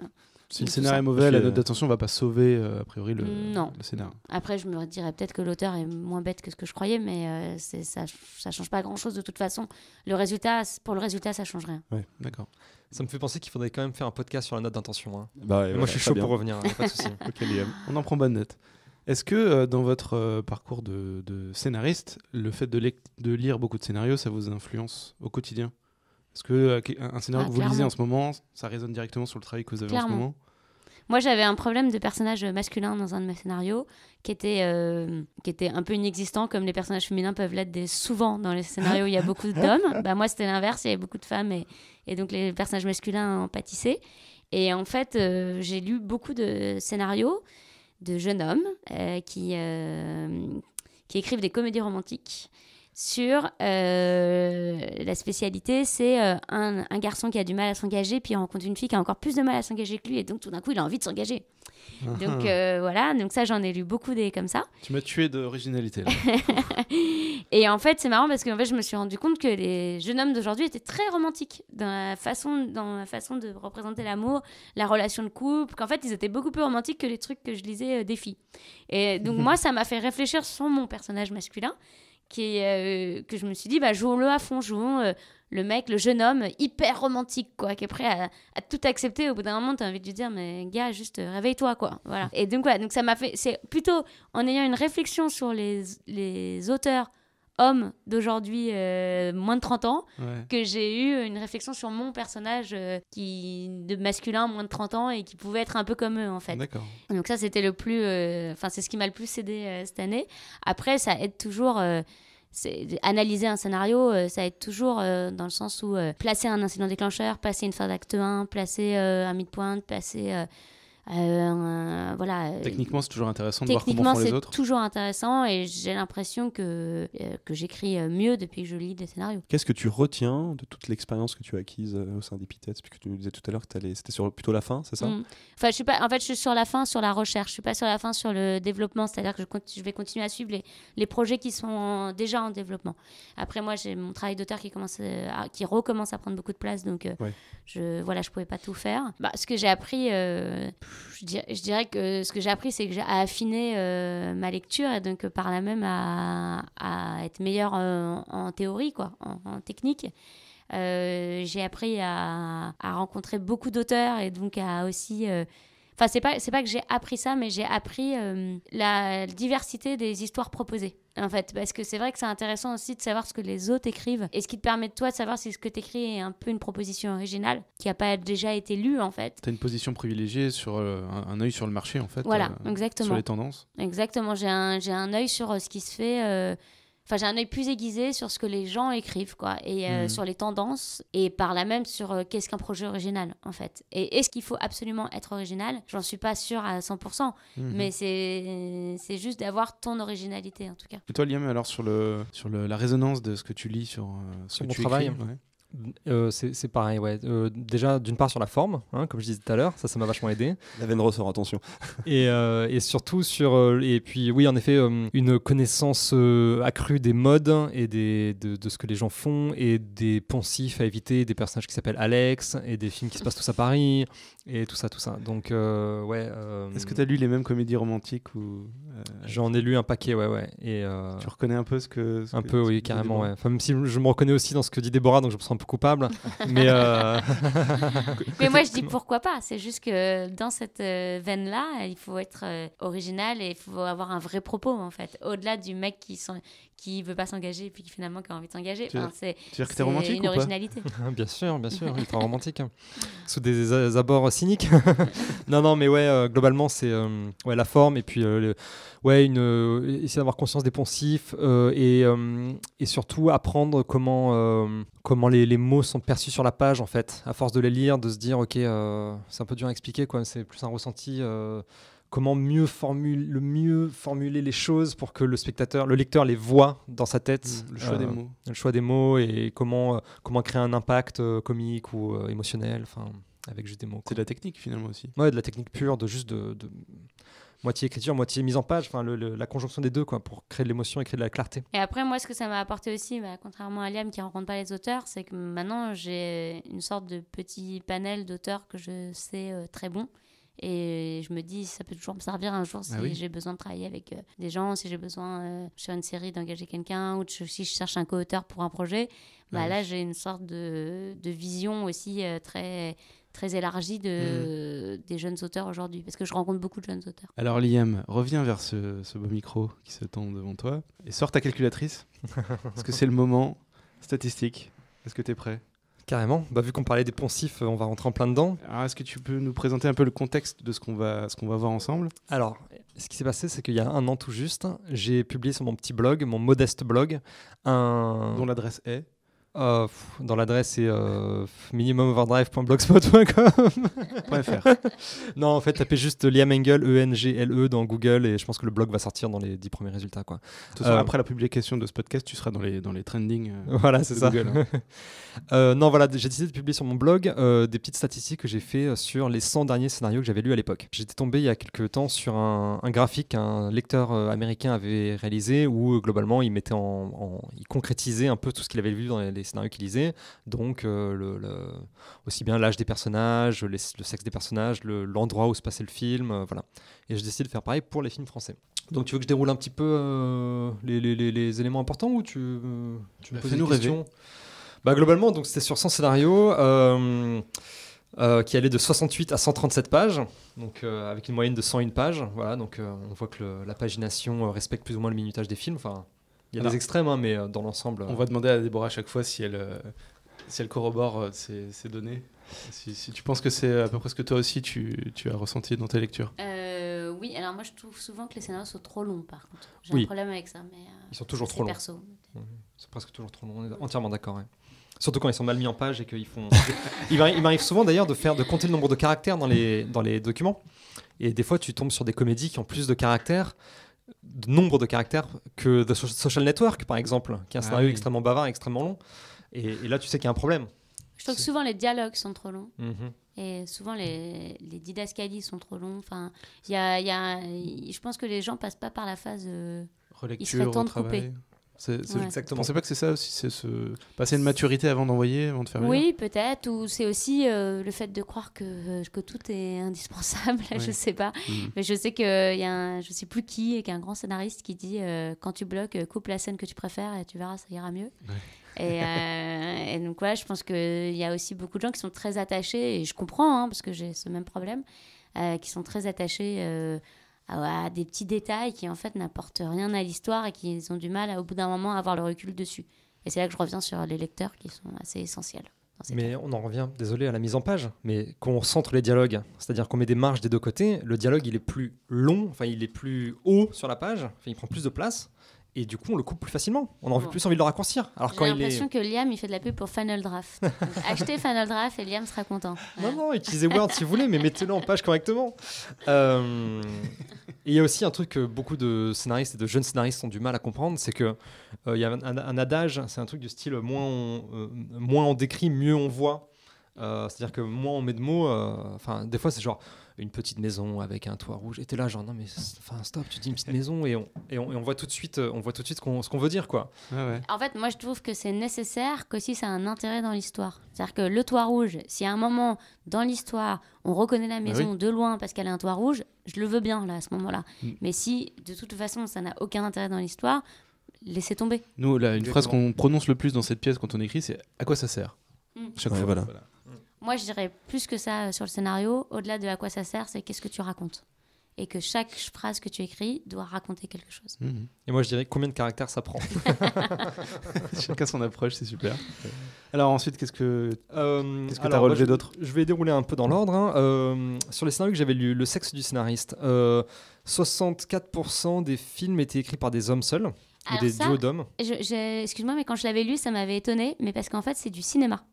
Si le scénario est mauvais, la note d'attention va pas sauver, euh, a priori, le, non. scénario. Après, je me dirais peut-être que l'auteur est moins bête que ce que je croyais, mais euh, ça, ne change pas grand-chose de toute façon. Le résultat, pour le résultat, ça change rien. Ouais, d'accord. Ça me fait penser qu'il faudrait quand même faire un podcast sur la note d'intention. Hein. Bah, moi, je suis chaud pour revenir, hein, pas de souci. <laughs> On en prend bonne note. Est-ce que euh, dans votre parcours de, scénariste, le fait de, de, lire beaucoup de scénarios, ça vous influence au quotidien est-ce euh, que un scénario ah, que vous lisez en ce moment, ça résonne directement sur le travail que vous avez en ce moment moi, j'avais un problème de personnage masculin dans un de mes scénarios qui était, euh, qui était un peu inexistant, comme les personnages féminins peuvent l'être souvent dans les scénarios où il y a beaucoup <laughs> d'hommes. Bah, moi, c'était l'inverse, il y avait beaucoup de femmes et, et donc les personnages masculins en pâtissaient. Et en fait, euh, j'ai lu beaucoup de scénarios de jeunes hommes qui, qui écrivent des comédies romantiques sur euh, la spécialité, c'est euh, un, garçon qui a du mal à s'engager, puis il rencontre une fille qui a encore plus de mal à s'engager que lui, et donc tout d'un coup, il a envie de s'engager. <laughs> donc euh, voilà, donc ça, j'en ai lu beaucoup des comme ça. Tu m'as tué d'originalité. <laughs> et en fait, c'est marrant parce que fait, je me suis rendu compte que les jeunes hommes d'aujourd'hui étaient très romantiques dans la façon, dans la façon de représenter l'amour, la relation de couple, qu'en fait, ils étaient beaucoup plus romantiques que les trucs que je lisais des filles. Et donc <laughs> moi, ça m'a fait réfléchir sur mon personnage masculin. Euh, que je me suis dit, bah, jouons-le à fond, jouons euh, le mec, le jeune homme, hyper romantique, quoi, qui est prêt à, tout accepter. Au bout d'un moment, as envie de lui dire, mais gars, juste euh, réveille-toi, quoi. Voilà. Et donc, voilà, donc ça m'a fait. C'est plutôt en ayant une réflexion sur les, les auteurs homme d'aujourd'hui, euh, moins de 30 ans, que j'ai eu une réflexion sur mon personnage euh, qui de masculin moins de 30 ans et qui pouvait être un peu comme eux en fait. Donc ça c'était le plus, euh, enfin c'est ce qui m'a le plus aidé cette année. Après ça aide toujours. analyser un scénario, ça aide toujours dans le sens où placer un incident déclencheur, placer une fin d'acte 1, placer un midpoint, placer euh, voilà. Euh, techniquement, c'est toujours intéressant de voir comment font les autres. c'est toujours intéressant et j'ai l'impression que, euh, que j'écris mieux depuis que je lis des scénarios. Qu'est-ce que tu retiens de toute l'expérience que tu as acquise au sein d'Epithet Puisque tu nous disais tout à l'heure que c'était sur plutôt la fin, c'est ça mm. enfin, je suis pas, En fait, je suis sur la fin, sur la recherche. Je suis pas sur la fin, sur le développement. C'est-à-dire que je, je, vais continuer à suivre les, les projets qui sont déjà en développement. Après, moi, j'ai mon travail d'auteur qui, commence qui recommence à prendre beaucoup de place. Donc, je, voilà, je pouvais pas tout faire. Bah, ce que j'ai appris je, dirais, que ce que j'ai appris, c'est que j'ai affiné euh, ma lecture et donc euh, par là même à, être meilleur euh, en, théorie, quoi, en, technique. j'ai appris à, à, rencontrer beaucoup d'auteurs et donc à aussi Enfin, c'est pas, c'est pas que j'ai appris ça, mais j'ai appris euh, la diversité des histoires proposées. En fait, parce que c'est vrai que c'est intéressant aussi de savoir ce que les autres écrivent et ce qui te permet de toi de savoir si ce que tu écris est un peu une proposition originale qui n'a pas déjà été lue en fait. Tu as une position privilégiée sur euh, un, un, œil sur le marché en fait. Voilà, euh, exactement. Sur les tendances. Exactement, j'ai un, j'ai un œil sur ce qui se fait Enfin, j'ai un œil plus aiguisé sur ce que les gens écrivent, quoi, et euh, hmm. sur les tendances, et par là même sur euh, qu'est-ce qu'un projet original, en fait. Et est-ce qu'il faut absolument être original J'en suis pas sûr à 100%, hmm. mais c'est juste d'avoir ton originalité, en tout cas. Et toi, Liam, alors sur, le, sur le, la résonance de ce que tu lis sur, euh, ce sur tu travail euh, c'est pareil, ouais. Euh, déjà, d'une part sur la forme, hein, comme je disais tout à l'heure, ça, ça m'a vachement aidé. La veine ressort, attention. <laughs> et, euh, et, surtout sur. et puis, oui, en effet, une connaissance accrue des modes et des, de, ce que les gens font et des poncifs à éviter, des personnages qui s'appellent Alex et des films qui se passent tous à Paris et tout ça, tout ça. Donc, ouais. Est-ce que tu as lu les mêmes comédies romantiques ou J'en ai lu un paquet, ouais, ouais. Et, tu reconnais un peu ce que. un peu, oui, carrément, ouais. même si je me reconnais aussi dans ce que dit Déborah, donc je me sens coupable. <laughs> mais, euh, mais moi, je dis pourquoi pas. C'est juste que dans cette euh, veine-là, il faut être euh, original et il faut avoir un vrai propos, en fait. Au-delà du mec qui, sont qui veut pas s'engager et puis qui finalement qui a envie de s'engager. c'est, une originalité. bien sûr, bien sûr, ultra <laughs> romantique. Hein. Sous des, abords cyniques. <laughs> non, non, mais ouais, euh, globalement, c'est euh, ouais, la forme et puis euh, ouais, une, essayer d'avoir conscience des poncifs et, et, surtout apprendre comment, comment les, les, mots sont perçus sur la page en fait, à force de les lire, de se dire, ok, c'est un peu dur à expliquer, quoi, c'est plus un ressenti comment mieux formule, le mieux formuler les choses pour que le spectateur, le lecteur les voit dans sa tête. Mm, le choix euh, des mots. Le choix des mots et comment, euh, comment créer un impact euh, comique ou émotionnel, avec juste des mots. C'est de la technique finalement aussi. Ouais, de la technique pure, de juste de, moitié écriture, moitié mise en page, enfin la conjonction des deux quoi, pour créer de l'émotion et créer de la clarté. Et après, moi, ce que ça m'a apporté aussi, bah, contrairement à Liam qui ne rencontre pas les auteurs, c'est que maintenant j'ai une sorte de petit panel d'auteurs que je sais très bons et je me dis, ça peut toujours me servir un jour si ah j'ai besoin de travailler avec euh, des gens, si j'ai besoin euh, sur une série d'engager quelqu'un, ou si je cherche un co-auteur pour un projet. Ah bah là, j'ai une sorte de, vision aussi euh, très très élargie de, mmh. des jeunes auteurs aujourd'hui, parce que je rencontre beaucoup de jeunes auteurs. Alors Liam, reviens vers ce, ce beau micro qui se tend devant toi, et sors ta calculatrice, <laughs> parce que c'est le moment statistique. Est-ce que tu es prêt Carrément. Bah, vu qu'on parlait des poncifs, euh, on va rentrer en plein dedans. est-ce que tu peux nous présenter un peu le contexte de ce qu'on va, ce qu'on va voir ensemble Alors, ce qui s'est passé, c'est qu'il y a un an tout juste, j'ai publié sur mon petit blog, mon modeste blog, un... Dont l'adresse est euh, dans l'adresse c'est euh, overdrive.blogspot.com.fr. <laughs> non, en fait, tapez juste Liam Engel, E-N-G-L-E, e, dans Google et je pense que le blog va sortir dans les 10 premiers résultats. Quoi. Euh, après la publication de ce podcast, tu seras dans les, dans les trending. Euh, voilà, c'est ça. Google, hein. <laughs> non, voilà, j'ai décidé de publier sur mon blog des petites statistiques que j'ai fait sur les 100 derniers scénarios que j'avais lus à l'époque. J'étais tombé il y a quelques temps sur un, graphique qu'un lecteur américain avait réalisé où globalement il, mettait en, il concrétisait un peu tout ce qu'il avait vu dans les des scénarios utilisés. Donc, euh, le, aussi bien l'âge des personnages, le sexe des personnages, l'endroit où se passait le film, euh, voilà. Et je décide de faire pareil pour les films français. Donc, tu veux que je déroule un petit peu euh, les, éléments importants ou tu, me bah, poses une question bah, Globalement, donc c'était sur 100 scénarios. qui allaient de 68 à 137 pages, donc avec une moyenne de 101 pages. Voilà, donc on voit que la pagination respecte plus ou moins le minutage des films. Enfin, il y a des extrêmes, hein, mais euh, dans l'ensemble. On euh, va demander à Déborah à chaque fois si elle, euh, si elle corrobore ces, données. Si, tu penses que c'est à peu près ce que toi aussi tu, tu as ressenti dans tes lectures Oui, alors moi je trouve souvent que les scénarios sont trop longs par contre. J'ai un problème avec ça. Mais, ils sont toujours trop longs. Perso. Mmh. C'est presque toujours trop long, on est entièrement d'accord. Surtout quand ils sont mal mis en page et qu'ils font. <laughs> il m'arrive souvent d'ailleurs de, faire, de compter le nombre de caractères dans les, dans les documents. Et des fois tu tombes sur des comédies qui ont plus de caractères de nombre de caractères que The Social Network, par exemple, qui est un ah extrêmement bavard, extrêmement long. Et, là, tu sais qu'il y a un problème. Je trouve que souvent les dialogues sont trop longs. Mhm. Et souvent les, les didascalies sont trop longs. Enfin, y y a, je pense que les gens passent pas par la phase. Euh, il serait c'est, c'est exactement. pas que c'est ça aussi, c'est se passer une maturité avant d'envoyer, avant de faire. Oui, peut-être. Ou c'est aussi euh, le fait de croire que, euh, que tout est indispensable. <laughs> Je je sais pas, mm. mais je sais que y a un, je sais plus qui, et qu'un grand scénariste qui dit euh, quand tu bloques, coupe la scène que tu préfères et tu verras, ça ira mieux. <laughs> Et, donc ouais, je pense qu'il y a aussi beaucoup de gens qui sont très attachés et je comprends hein, parce que j'ai ce même problème, qui sont très attachés à, ah des petits détails qui en fait n'apportent rien à l'histoire et qui ont du mal au bout d'un moment à avoir le recul dessus. Et c'est là que je reviens sur les lecteurs qui sont assez essentiels. Mais on en revient, désolé, à la mise en page, mais qu'on centre les dialogues, c'est-à-dire qu'on met des marges des deux côtés, le dialogue il est plus long, enfin il est plus haut sur la page, il prend plus de place, et du coup, on le coupe plus facilement. On a plus envie de le raccourcir. Alors quand J'ai l'impression que Liam, il fait de la pub pour Final Draft. <laughs> achetez Final Draft et Liam sera content. Non, non, utilisez Word si vous voulez, mais mettez-le en page correctement. Euh, et il y a aussi un truc que beaucoup de scénaristes et de jeunes scénaristes ont du mal à comprendre, c'est que euh, il y a un, adage, c'est un truc du style moins on, euh, moins on décrit, mieux on voit. C'est-à-dire que moins on met de mots. Enfin, des fois, c'est genre une petite maison avec un toit rouge. Et t'es là, genre, non, mais enfin, stop, tu dis une petite maison et on, et on, voit tout de suite, euh, on voit tout de suite ce qu'on veut dire, quoi. En fait, moi, je trouve que c'est nécessaire qu'aussi ça a un intérêt dans l'histoire. C'est-à-dire que le toit rouge, si à un moment dans l'histoire, on reconnaît la bah maison de loin parce qu'elle a un toit rouge, je le veux bien, là, à ce moment-là. Mm. Mais si, de toute façon, ça n'a aucun intérêt dans l'histoire, laissez tomber. Nous, là, une phrase qu'on prononce le plus dans cette pièce quand on écrit, c'est à quoi ça sert mm. Chaque fois. voilà. Moi, je dirais plus que ça euh, sur le scénario. Au-delà de à quoi ça sert, c'est qu'est-ce que tu racontes. Et que chaque phrase que tu écris doit raconter quelque chose. Mhm. Et moi, je dirais combien de caractères ça prend. <laughs> <laughs> Chacun son approche, c'est super. Alors ensuite, qu'est-ce que euh, ce que tu as relevé d'autre Je vais dérouler un peu dans l'ordre. Hein. Euh, sur les scénarios que j'avais lu, le sexe du scénariste. 64% des films étaient écrits par des hommes seuls. ou des duos d'hommes. Excuse-moi, mais quand je l'avais lu, ça m'avait étonné, mais parce qu'en fait, c'est du cinéma.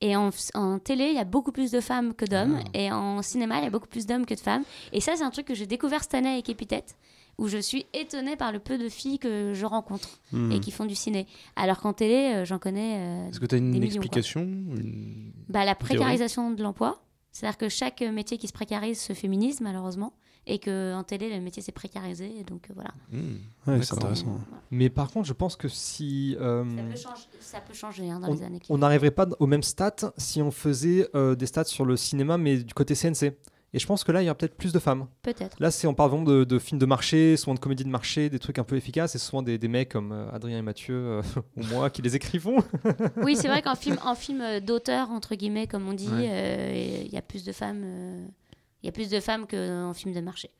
Et en, télé, il y a beaucoup plus de femmes que d'hommes. Ah. Et en cinéma, il y a beaucoup plus d'hommes que de femmes. Et ça, c'est un truc que j'ai découvert cette année avec Epithète, où je suis étonnée par le peu de filles que je rencontre hmm. et qui font du ciné. Alors qu'en télé, euh, j'en connais. Euh, Est-ce que tu as une explication bah, La précarisation de l'emploi. C'est-à-dire que chaque métier qui se précarise se féminise, malheureusement et que en télé le métier s'est précarisé donc euh, voilà. Hmm. c'est intéressant. Mais par contre, je pense que si euh, ça, peut changer, hein, dans on, les années. On n'arriverait pas au même stats si on faisait euh, des stats sur le cinéma, mais du côté CNC. Et je pense que là, il y aura peut-être plus de femmes. Peut-être. Là, c'est on parle vraiment de, films de marché, souvent de comédies de marché, des trucs un peu efficaces, et souvent des, mecs comme Adrien et Mathieu <laughs> ou moi qui les écrivons. oui, c'est vrai <laughs> qu'en film, film d'auteur entre guillemets, comme on dit, il y a plus de femmes. Il y a plus de femmes qu'en film de marché.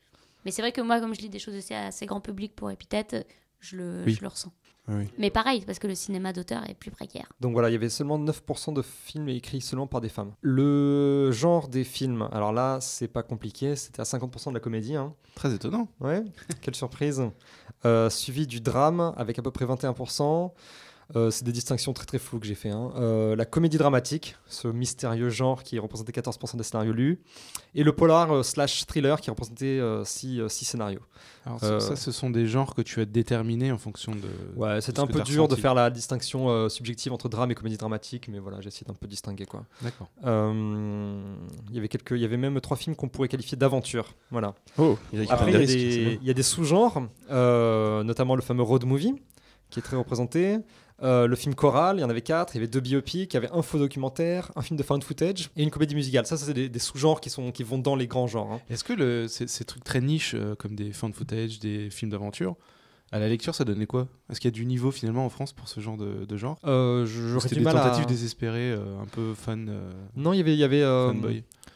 Mais c'est vrai que moi, comme je lis des choses aussi assez grand public pour Épithète, je le, je le ressens. Ah Mais pareil, parce que le cinéma d'auteur est plus précaire. Donc voilà, il y avait seulement 9% de films écrits seulement par des femmes. Le genre des films, alors là, c'est pas compliqué, c'était à 50% de la comédie. Hein. Très étonnant. Ouais, quelle surprise. Euh, suivi du drame avec à peu près 21%. Euh, c'est des distinctions très très floues que j'ai fait. Hein. Euh, la comédie dramatique, ce mystérieux genre qui représentait 14% des scénarios lus, et le polar euh, slash thriller qui représentait 6 scénarios. Alors ça, ce sont des genres que tu as déterminés en fonction de... Ouais, c'était un peu dur de faire la distinction subjective entre drame et comédie dramatique, mais voilà, j'ai essayé d'un peu distinguer quoi. D'accord. Il y avait quelques, il y avait même trois films qu'on pourrait qualifier d'aventure, voilà. il y a des sous-genres, notamment le fameux road movie qui est très représenté. Euh, le film choral, il y en avait quatre, il y avait deux biopics, il y avait un faux documentaire, un film de found footage et une comédie musicale. Ça, ça c'est des, sous-genres qui, sont, qui vont dans les grands genres. Hein. Est-ce que ces, trucs très niches, euh, comme des found footage, des films d'aventure, à la lecture, ça donnait quoi Est-ce qu'il y a du niveau finalement en France pour ce genre de, genre C'était euh, des tentatives désespérées, un peu fan. non, il y avait, il y avait.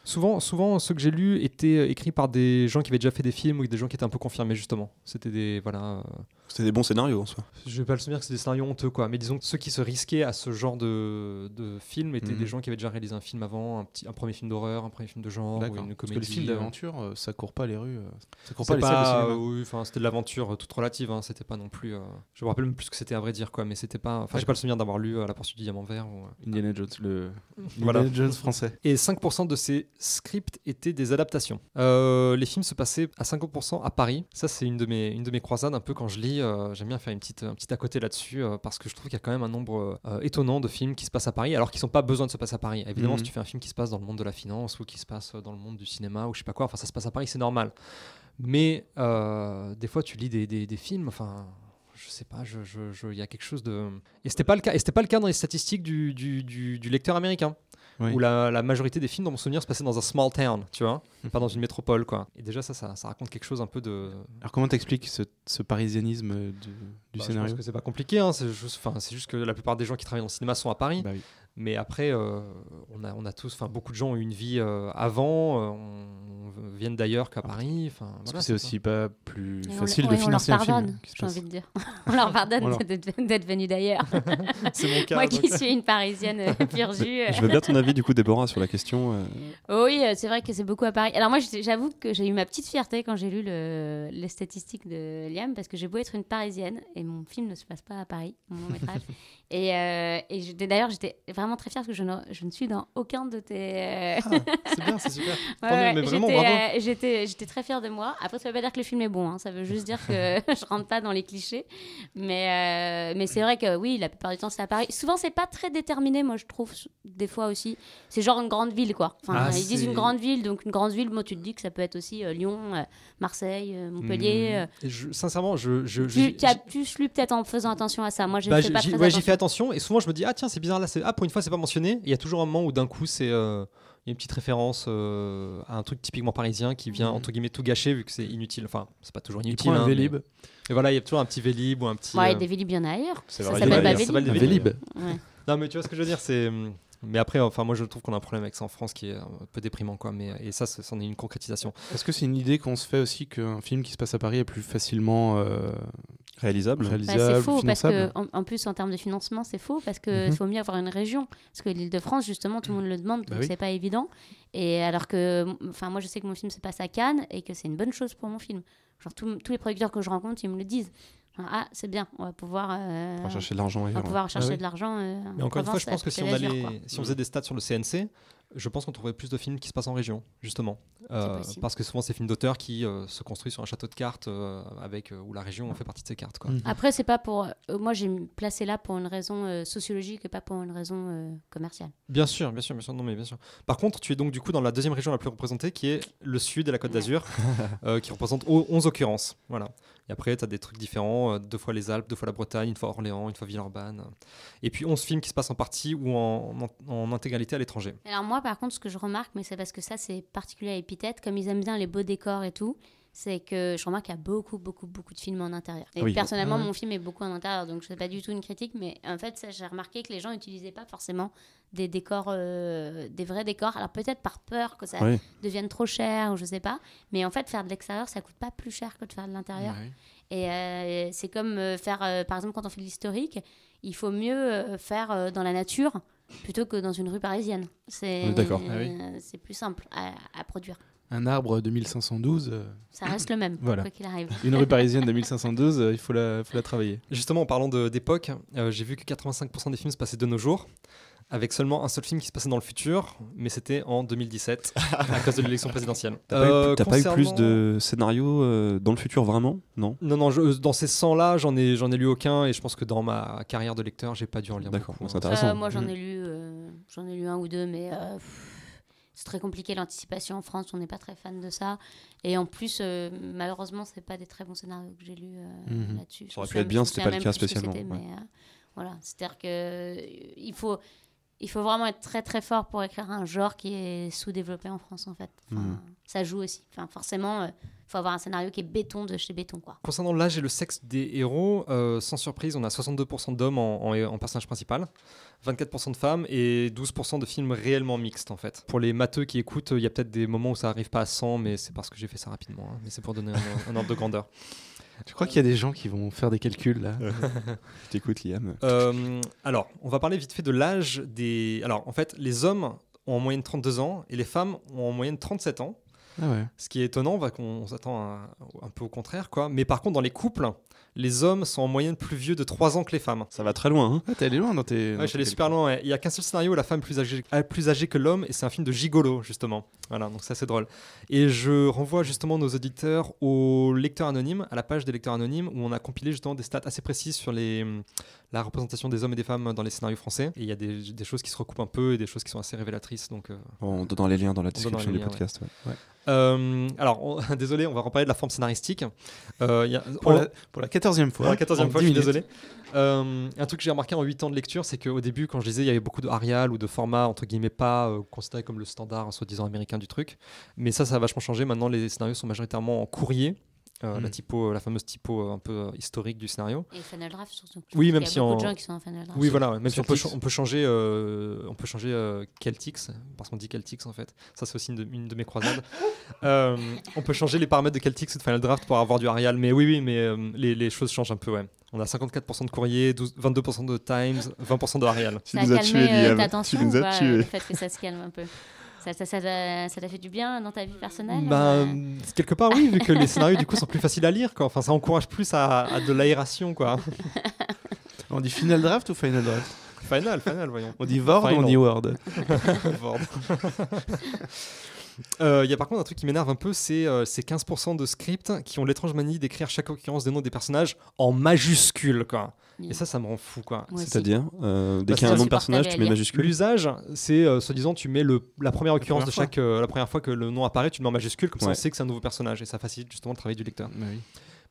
Souvent, souvent, ceux que j'ai lus étaient écrits par des gens qui avaient déjà fait des films ou des gens qui étaient un peu confirmés justement. C'était des voilà. C'était des bons scénarios en soi. Je vais pas le souvenir que c'est des scénarios honteux, quoi. Mais disons que ceux qui se risquaient à ce genre de, de film étaient des mhm. gens qui avaient déjà réalisé un film avant, un, petit, un premier film d'horreur, un premier film de genre, ou une comédie. Parce que les films euh. d'aventure, euh, ça court pas les rues. Euh, ça court pas les Oui, c'était de l'aventure toute relative. Hein. C'était pas non plus. Je me rappelle même plus que c'était à vrai dire, quoi. Mais c'était pas. Enfin, j'ai pas le souvenir d'avoir lu La poursuite du diamant vert. Ou, Indiana Jones, le. <laughs> Indiana Jones français. Et 5% de ces scripts étaient des adaptations. les films se passaient à 50% à Paris. Ça, c'est une de mes, une de mes croisades un peu quand je lis euh, j'aime bien faire une petite, un petit à côté là-dessus, euh, parce que je trouve qu'il y a quand même un nombre euh, étonnant de films qui se passent à Paris, alors qu'ils n'ont pas besoin de se passer à Paris. Évidemment, mhm. si tu fais un film qui se passe dans le monde de la finance ou qui se passe dans le monde du cinéma ou je sais pas quoi, enfin ça se passe à Paris, c'est normal. Mais des fois, tu lis des, des, films, enfin je sais pas, il y a quelque chose de. Et c'était pas le cas. Et c'était pas le cas dans les statistiques du, du lecteur américain où la, majorité des films, dans mon souvenir, se passaient dans un small town, tu vois, mhm. pas dans une métropole, quoi. Et déjà, ça, ça, raconte quelque chose un peu de. Alors, comment t'expliques ce, ce parisianisme euh, du bah, scénario Je que c'est pas compliqué, hein, c'est juste, juste, que la plupart des gens qui travaillent dans le cinéma sont à Paris. Bah mais après, euh, on, a, tous, enfin beaucoup de gens ont une vie euh, avant, euh, on, viennent d'ailleurs qu'à ah, Paris. Enfin, c'est aussi pas plus facile de financer un film. J'ai envie de dire, on leur pardonne d'être venus d'ailleurs. <laughs> c'est mon cas. Moi qui suis une Parisienne pure Je veux bien ton avis du coup, Déborah, sur la question. Oh oui, c'est vrai que c'est beaucoup à Paris. Alors moi, j'avoue que j'ai eu ma petite fierté quand j'ai lu les statistiques de Liam, parce que j'ai beau être une Parisienne et mon film ne se passe pas à Paris, mon métrage. <laughs> Et, euh, et d'ailleurs, j'étais vraiment très fière parce que je ne, je ne suis dans aucun de tes. Euh, ah, c'est bien, c'est super. <laughs> Euh, j'étais, très fière de moi. Après, ça ne veut pas dire que le film est bon. Hein. Ça veut juste dire que <laughs> <laughs> je rentre pas dans les clichés. Mais, mais c'est vrai que oui, la plupart du temps, c'est à Paris. Souvent, c'est pas très déterminé, moi, je trouve, des fois aussi. C'est genre une grande ville, quoi. Ah, ils disent une grande ville, donc une grande ville, moi, tu te dis que ça peut être aussi Lyon, Marseille, Montpellier. Mmh. Je, sincèrement, je. je tu, as plus lu peut-être en faisant attention à ça. Moi, j'ai bah, pas attention et souvent je me dis ah tiens c'est bizarre là ah pour une fois c'est pas mentionné. Il y a toujours un moment où d'un coup c'est euh, une petite référence euh, à un truc typiquement parisien qui vient mmh. entre guillemets tout gâcher vu que c'est inutile. Enfin c'est pas toujours inutile. un hein, Vélib. Et voilà il y a toujours un petit Vélib ou un petit. Ouais a euh, des Vélib il y en ailleurs. Ça s'appelle pas Vélib. Non mais tu vois ce que je veux dire c'est. Mais après, enfin, moi, je trouve qu'on a un problème avec ça en France qui est un peu déprimant, quoi. Mais et ça, c'en est une concrétisation. Est-ce que c'est une idée qu'on se fait aussi qu'un film qui se passe à Paris est plus facilement réalisable. Bah, réalisable c'est faux parce que en, plus en termes de financement c'est faux parce que mhm. faut mieux avoir une région parce que l'Île-de-France justement tout le monde le demande bah donc c'est pas évident et alors que enfin moi je sais que mon film se passe à Cannes et que c'est une bonne chose pour mon film genre tous les producteurs que je rencontre ils me le disent ah c'est bien on va pouvoir euh, chercher de l'argent on va pouvoir ah chercher de l'argent euh, mais encore une fois je pense que si on si on faisait des stats sur le CNC je pense qu'on trouverait plus de films qui se passent en région, justement. Euh, parce que souvent, c'est films d'auteurs qui euh, se construisent sur un château de cartes euh, avec, où la région fait partie de ces cartes. Quoi. Mhm. Après, c'est pas pour. moi, j'ai placé là pour une raison sociologique et pas pour une raison commerciale. Bien sûr, bien sûr, bien sûr. Non, mais bien sûr. Par contre, tu es donc du coup dans la deuxième région la plus représentée qui est le sud et la Côte d'Azur, <laughs> qui représente 11 occurrences. Voilà. Et après, tu as des trucs différents, euh, deux fois les Alpes, deux fois la Bretagne, une fois Orléans, une fois Villeurbanne. Et puis 11 films qui se passent en partie ou en, intégralité à l'étranger. Alors moi, par contre, ce que je remarque, mais c'est parce que ça, c'est particulier à Epithète, comme ils aiment bien les beaux décors et tout, c'est que je remarque qu'il y a beaucoup, beaucoup, beaucoup de films en intérieur. Et personnellement, mon film est beaucoup en intérieur, donc je sais pas du tout une critique, mais en fait, j'ai remarqué que les gens n'utilisaient pas forcément des décors, euh, des vrais décors. Alors peut-être par peur que ça devienne trop cher ou je sais pas. Mais en fait, faire de l'extérieur, ça coûte pas plus cher que de faire de l'intérieur. Et euh, c'est comme euh, faire, par exemple, quand on fait de l'historique, il faut mieux faire dans la nature plutôt que dans une rue parisienne. C'est ah plus simple à, produire. Un arbre de 1512. Ça reste hein, le même, quoi qu'il arrive. Une rue parisienne de 1512, <laughs> il faut la, faut la, travailler. Justement, en parlant d'époque, j'ai vu que 85% des films se passaient de nos jours avec seulement un seul film qui se passait dans le futur, mais c'était en 2017, <laughs> à cause de l'élection présidentielle. T'as pas, eu plus de euh, scénarios euh, dans le futur vraiment Non Non, non, dans ces 100-là, j'en ai, ai lu aucun, et je pense que dans ma carrière de lecteur, j'ai pas dû en lire D'accord, c'est intéressant. Euh, moi, j'en mm. ai, lu, j'en ai lu un ou deux, mais c'est très compliqué l'anticipation en France, on n'est pas très fan de ça. Et en plus, malheureusement malheureusement, c'est pas des très bons scénarios que j'ai lus mhm. là-dessus. Ça aurait pu être bien, c'était pas le cas spécialement. voilà, c'est-à-dire qu'il faut, il faut vraiment être très très fort pour écrire un genre qui est sous-développé en France en fait. Hmm. Ça joue aussi. Enfin, forcément, il euh, faut avoir un scénario qui est béton de chez béton. Quoi. Concernant l'âge et le sexe des héros, euh, sans surprise, on a 62% d'hommes en, personnage principal, 24% de femmes et 12% de films réellement mixtes en fait. Pour les matheux qui écoutent, il y a peut-être des moments où ça arrive pas à 100, mais c'est parce que j'ai fait ça rapidement. Hein. mais c'est pour donner un ordre de grandeur. <laughs> Tu crois qu'il y a des gens qui vont faire des calculs là <laughs> Je t'écoute, Liam. Euh, alors, on va parler vite fait de l'âge des. Alors, en fait, les hommes ont en moyenne 32 ans et les femmes ont en moyenne 37 ans. Ah ouais. Ce qui est étonnant, on va qu'on s'attend un, un, peu au contraire, quoi. Mais par contre, dans les couples, les hommes sont en moyenne plus vieux de 3 ans que les femmes. Ça va très loin. Hein. Ah, allé loin dans tes. Ouais, j'allais super loin. Il y a qu'un seul scénario où la femme est plus âgée, plus âgée que l'homme, et c'est un film de gigolo, justement. Voilà, donc c'est assez drôle. Et je renvoie justement nos auditeurs au lecteur anonyme, à la page des lecteurs anonymes, où on a compilé justement des stats assez précises sur les, la représentation des hommes et des femmes dans les scénarios français. Et il y a des, choses qui se recoupent un peu et des choses qui sont assez révélatrices. Donc, euh. donnant les liens dans la description du podcast. Euh, alors, <laughs> désolé, on va reparler de la forme scénaristique. Euh, pour, la, quatorzième 14e fois. la 14e fois, désolé. un truc que j'ai remarqué en huit ans de lecture, c'est qu'au début, quand je disais, il y avait beaucoup de Arial ou de format entre guillemets, pas considéré comme le standard, hein, soi-disant américain du truc. Mais ça, ça a vachement changé. Maintenant, les scénarios sont majoritairement en courrier. Euh, la, hmm. typo, euh, la fameuse typo euh, un peu historique du scénario. Et Final Draft surtout. Oui, même si on... de gens qui sont en Final Draft. Oui, voilà, même si on peut, changer, euh, on peut changer Celtics, parce qu'on dit Celtics en fait. Ça, c'est aussi une de, de mes croisades. <laughs> on peut changer les paramètres de Celtics et de Final Draft pour avoir du Arial, mais oui, oui, mais les, les, choses changent un peu, ouais. On a 54% de courrier, 22% de Times, 20% de Arial. Ça tu nous as tués, Liam. Tu tués. fait ça se calme un peu. Ça t'a ça, ça, fait du bien dans ta vie personnelle bah, euh euh, Quelque part, oui, vu que les scénarios, du coup, sont plus faciles à lire. Quoi. Enfin, ça encourage plus à, de l'aération, quoi. <laughs> On dit final draft ou final draft Final, final, voyons. On dit Vord ou on dit Word Vord. <laughs> <laughs> Il euh, y a par contre un truc qui m'énerve un peu, c'est euh, ces 15% de scripts qui ont l'étrange manie d'écrire chaque occurrence des noms des personnages en majuscules, quoi. Et ça, ça me rend fou, quoi. C'est-à-dire, euh, dès qu'il y a un nom de personnage, tu mets majuscule. L'usage, c'est soi-disant, tu mets la première occurrence de chaque, la première fois que le nom apparaît, tu le mets en majuscule, comme ça on sait que c'est un nouveau personnage et ça facilite justement le travail du lecteur. Bah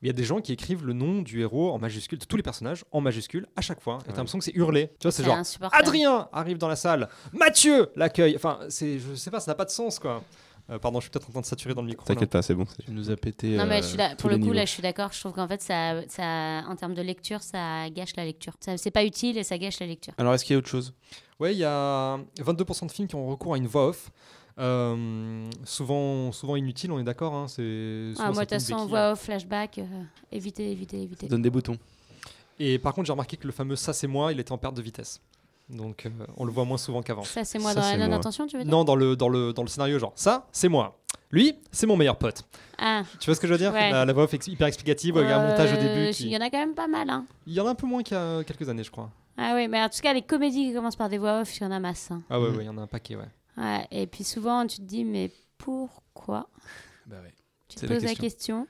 il y a des gens qui écrivent le nom du héros en majuscule, de tous les personnages en majuscule à chaque fois. Et t'as l'impression que c'est hurlé. Tu vois, c'est genre Adrien arrive dans la salle, Mathieu l'accueille. Enfin, c'est, je sais pas, ça n'a pas de sens quoi. Euh, pardon, je suis peut-être en train de saturer dans le micro. T'inquiète pas, c'est bon. Tu nous as pété. Non, mais euh, pour le coup, là, je suis d'accord. Je trouve qu'en fait, ça, ça, en termes de lecture, ça gâche la lecture. C'est pas utile et ça gâche la lecture. Alors, est-ce qu'il y a autre chose Ouais, il y a 22% de films qui ont recours à une voix off. Euh, souvent, souvent inutile, on est d'accord. Hein, c'est, ah, moi, de toute façon, on flashback, évitez euh, éviter, éviter, donne des boutons. Et par contre, j'ai remarqué que le fameux ça, c'est moi, il était en perte de vitesse. Donc, euh, on le voit moins souvent qu'avant. Ça, c'est moi dans la non intention tu veux dire Non, dans le, dans, le, dans le scénario, genre ça, c'est moi. Lui, c'est mon meilleur pote. Ah. Tu vois ce que je veux dire la, voix off hyper explicative, a un montage au début. Il y en a quand même pas mal. Hein. Il y en a un peu moins qu'il y a quelques années, je crois. Ah oui, mais en tout cas, les comédies qui commencent par des voix off, il y en a masse. Hein. Ah oui, il y en a un paquet, ouais et puis souvent, tu te dis, mais pourquoi bah Tu te poses la question.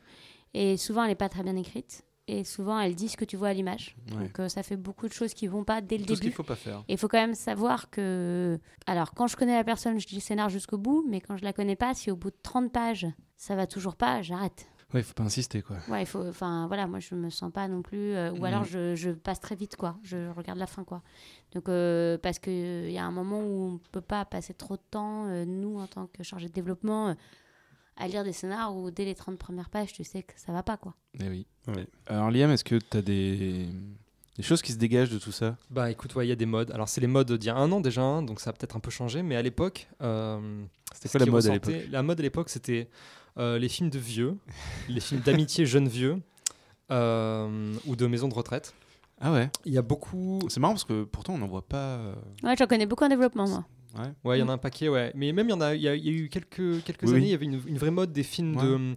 Et souvent, elle n'est pas très bien écrite. Et souvent, elle dit ce que tu vois à l'image. Donc, euh, ça fait beaucoup de choses qui vont pas dès le début. ne faut pas faire. il faut quand même savoir que. Alors, quand je connais la personne, je dis le scénar jusqu'au bout. Mais quand je ne la connais pas, si au bout de 30 pages, ça va toujours pas, j'arrête. Ouais, faut pas insister quoi. Ouais, il faut. Enfin, voilà, moi je me sens pas non plus. Euh, ou alors mm. je, passe très vite quoi. Je regarde la fin quoi. Donc euh, parce que il euh, y a un moment où on peut pas passer trop de temps. nous en tant que chargé de développement. à lire des scénars où dès les 30 premières pages, tu sais que ça va pas quoi. Eh oui. Alors Liam, est-ce que tu as des... choses qui se dégagent de tout ça Bah écoute, il y a des modes. Alors c'est les modes d'il y a un an déjà, hein, donc ça a peut-être un peu changé, mais à l'époque. C'était quoi la mode à l'époque La mode à l'époque, c'était euh, les films de vieux, les films d'amitié <laughs> jeune-vieux euh, ou de maison de retraite. Ah ouais Il y a beaucoup. C'est marrant parce que pourtant on n'en voit pas. Euh, ouais, j'en connais beaucoup en développement, moi. Ouais, il y en a mm. un paquet, ouais. Mais même, il y, en a, eu quelques, quelques années, il y avait une, vraie mode des films de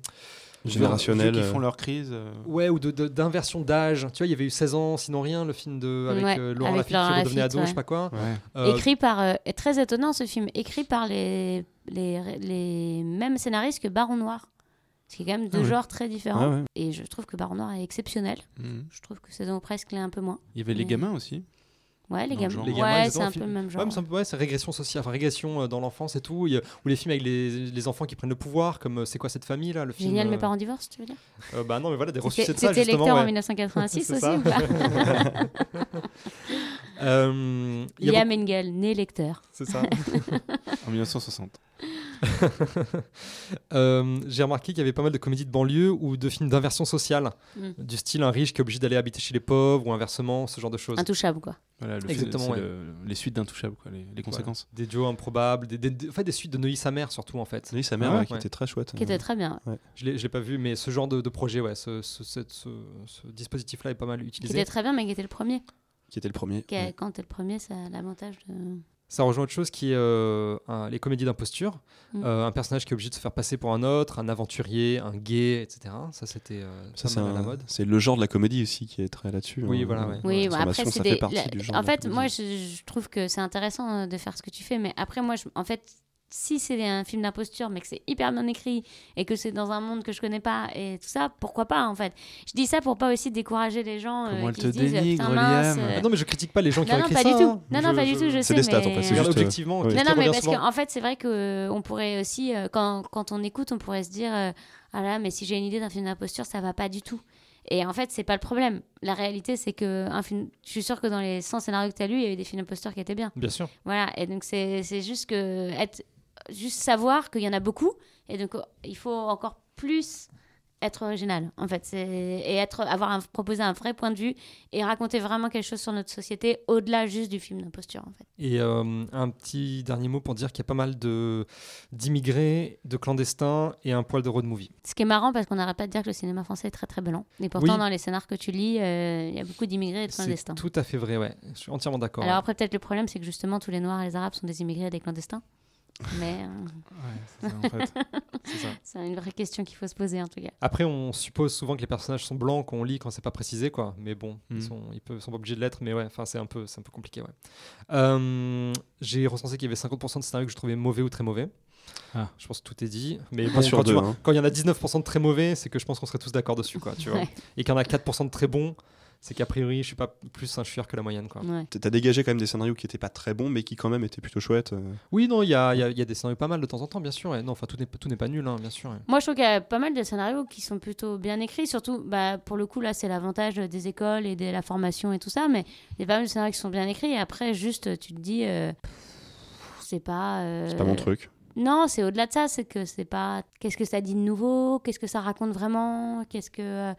générationnels Qui euh. font leur crise. Euh. Ouais, ou d'inversion d'âge. Tu vois, il y avait eu 16 ans, sinon rien, le film de, avec euh, Laurent Lafitte qui redevenait ado, je sais pas quoi. écrit par. très étonnant ce film, écrit par les, les, les mêmes scénaristes que Baron Noir. Ce qui est quand même deux ah genres très différents. Ah et je trouve que Baron Noir est exceptionnel. Mm. Je trouve que Saison Presque est un peu moins. Il y avait Les Gamins aussi. Ouais, les gamins. Ouais, c'est un peu le même genre. Ouais, c'est régression sociale, régression euh, dans l'enfance et tout. Ou les films avec les, les, enfants qui prennent le pouvoir, comme euh, C'est quoi cette famille là le film, Génial, euh, mes parents divorcent, tu veux dire Bah non, mais voilà, des reçus de ça. C'était lecteur en 1986 <laughs> aussi ou pas <laughs> Liam Engel né lecteur. C'est ça. <laughs> en 1960. <laughs> Euh, j'ai remarqué qu'il y avait pas mal de comédies de banlieue ou de films d'inversion sociale, mm. du style un riche qui est obligé d'aller habiter chez les pauvres ou inversement, ce genre de choses. Intouchable, quoi. Voilà, Exactement. ouais. les suites d'intouchables, quoi, les, conséquences. Des duos improbables, des, des suites de Neuilly sa mère, surtout en fait. Neuilly sa mère, ah, qui était très chouette. Qui était très bien. Je ne l'ai pas vu, mais ce genre de, projet, ouais, ce, ce, dispositif-là est pas mal utilisé. Qui était très bien, mais qui était le premier. Qui était le premier. quand t'es le premier, ça a l'avantage de ça rejoint autre chose qui est euh, les comédies d'imposture. Mm. Euh, un personnage qui est obligé de se faire passer pour un autre, un aventurier, un gay, etc. Ça, c'était euh, ça, c'est la mode. C'est le genre de la comédie aussi qui est très là-dessus. Oui, hein. voilà. Oui, après, En fait, moi, je, trouve que c'est intéressant de faire ce que tu fais, mais après, moi, en fait, si c'est un film d'imposture, mais que c'est hyper bien écrit et que c'est dans un monde que je connais pas et tout ça, pourquoi pas en fait Je dis ça pour pas aussi décourager les gens qui dénigre, non, mais je critique pas les gens qui ont ça. tout. Hein. Non, pas du tout. Je sais. Des stats, en fait, juste... Euh, objectivement. Non, mais parce qu'en en fait, c'est vrai que on pourrait aussi, euh, quand, quand, on écoute, on pourrait se dire euh, ah là, mais si j'ai une idée d'un film d'imposture, ça va pas du tout. Et en fait, c'est pas le problème. La réalité, c'est que un film... je suis sûre que dans les 100 scénarios que tu as lus, il y avait des films d'imposture qui étaient bien. Bien sûr. Voilà, et donc c'est juste que être juste savoir qu'il y en a beaucoup. Et donc, il faut encore plus être original, en fait. Et être, avoir proposé proposer un vrai point de vue et raconter vraiment quelque chose sur notre société au-delà juste du film d'imposture, en fait. Et euh, un petit dernier mot pour dire qu'il y a pas mal de d'immigrés, de, clandestins et un poil de road movie. Ce qui est marrant parce qu'on n'arrête pas de dire que le cinéma français est très très blanc. Et pourtant, dans les scénars que tu lis, euh, il y a beaucoup d'immigrés et de clandestins. c'est Tout à fait vrai, ouais. Je suis entièrement d'accord. Alors après, peut-être le problème, c'est que justement, tous les Noirs et les Arabes sont des immigrés et des clandestins. Mais. Euh, c'est en fait. <laughs> une vraie question qu'il faut se poser, en tout cas. Après, on suppose souvent que les personnages sont blancs, qu'on lit quand c'est pas précisé, quoi. Mais bon, ils, mm. sont, ils peuvent, sont pas obligés de l'être, mais ouais, c'est un, peu, un peu compliqué, ouais. Euh, j'ai recensé qu'il y avait 50% de scénarios que je trouvais mauvais ou très mauvais. Ah. Je pense que tout est dit. Mais bon, quand, hein. quand il y en a 19% de très mauvais, c'est que je pense qu'on serait tous d'accord dessus, quoi, tu vois. <laughs> Et qu'il y en a 4% de très bons c'est qu'a priori, je suis pas plus un chieur que la moyenne. Tu as dégagé quand même des scénarios qui étaient pas très bons, mais qui quand même étaient plutôt chouettes. Euh. Oui, non, il y a, des scénarios pas mal de temps en temps, bien sûr. Et non, enfin, tout n'est, pas nul, hein, bien sûr. Moi, je trouve qu'il y a pas mal de scénarios qui sont plutôt bien écrits. Surtout, bah, pour le coup, là, c'est l'avantage des écoles et de la formation et tout ça. Mais il y a pas mal de scénarios qui sont bien écrits. Et après, juste, tu te dis, euh, c'est pas. Euh, c'est pas mon truc. Non, c'est au-delà de ça, c'est que c'est pas qu'est-ce que ça dit de nouveau, qu'est-ce que ça raconte vraiment, qu'est-ce que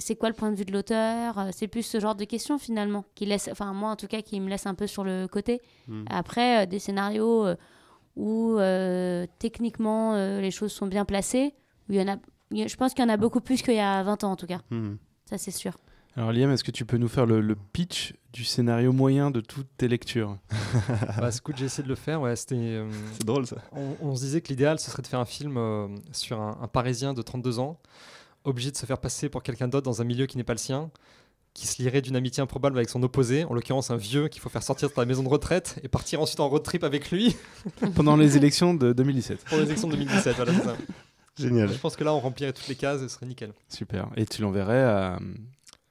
c'est quoi le point de vue de l'auteur euh, C'est plus ce genre de questions finalement qui laisse, enfin moi en tout cas, qui me laisse un peu sur le côté. Hmm. Après, euh, des scénarios euh, où techniquement les choses sont bien placées, où il y en a, je pense qu'il y en a beaucoup plus qu'il y a 20 ans en tout cas. Hmm. Ça c'est sûr. Alors Liam, est-ce que tu peux nous faire le, pitch du scénario moyen de toutes tes lectures <laughs> bah, Écoute, j'ai essayé de le faire. Ouais, c'était. c'est drôle ça. On, se disait que l'idéal, ce serait de faire un film sur un, un, Parisien de 32 ans obligé de se faire passer pour quelqu'un d'autre dans un milieu qui n'est pas le sien, qui se lierait d'une amitié improbable avec son opposé, en l'occurrence un vieux qu'il faut faire sortir de la maison de retraite et partir ensuite en road trip avec lui. <laughs> Pendant les élections de 2017. Pour les élections de 2017, voilà, ça. Génial. Je pense que là, on remplirait toutes les cases, ce serait nickel. Super. Et tu l'enverrais à,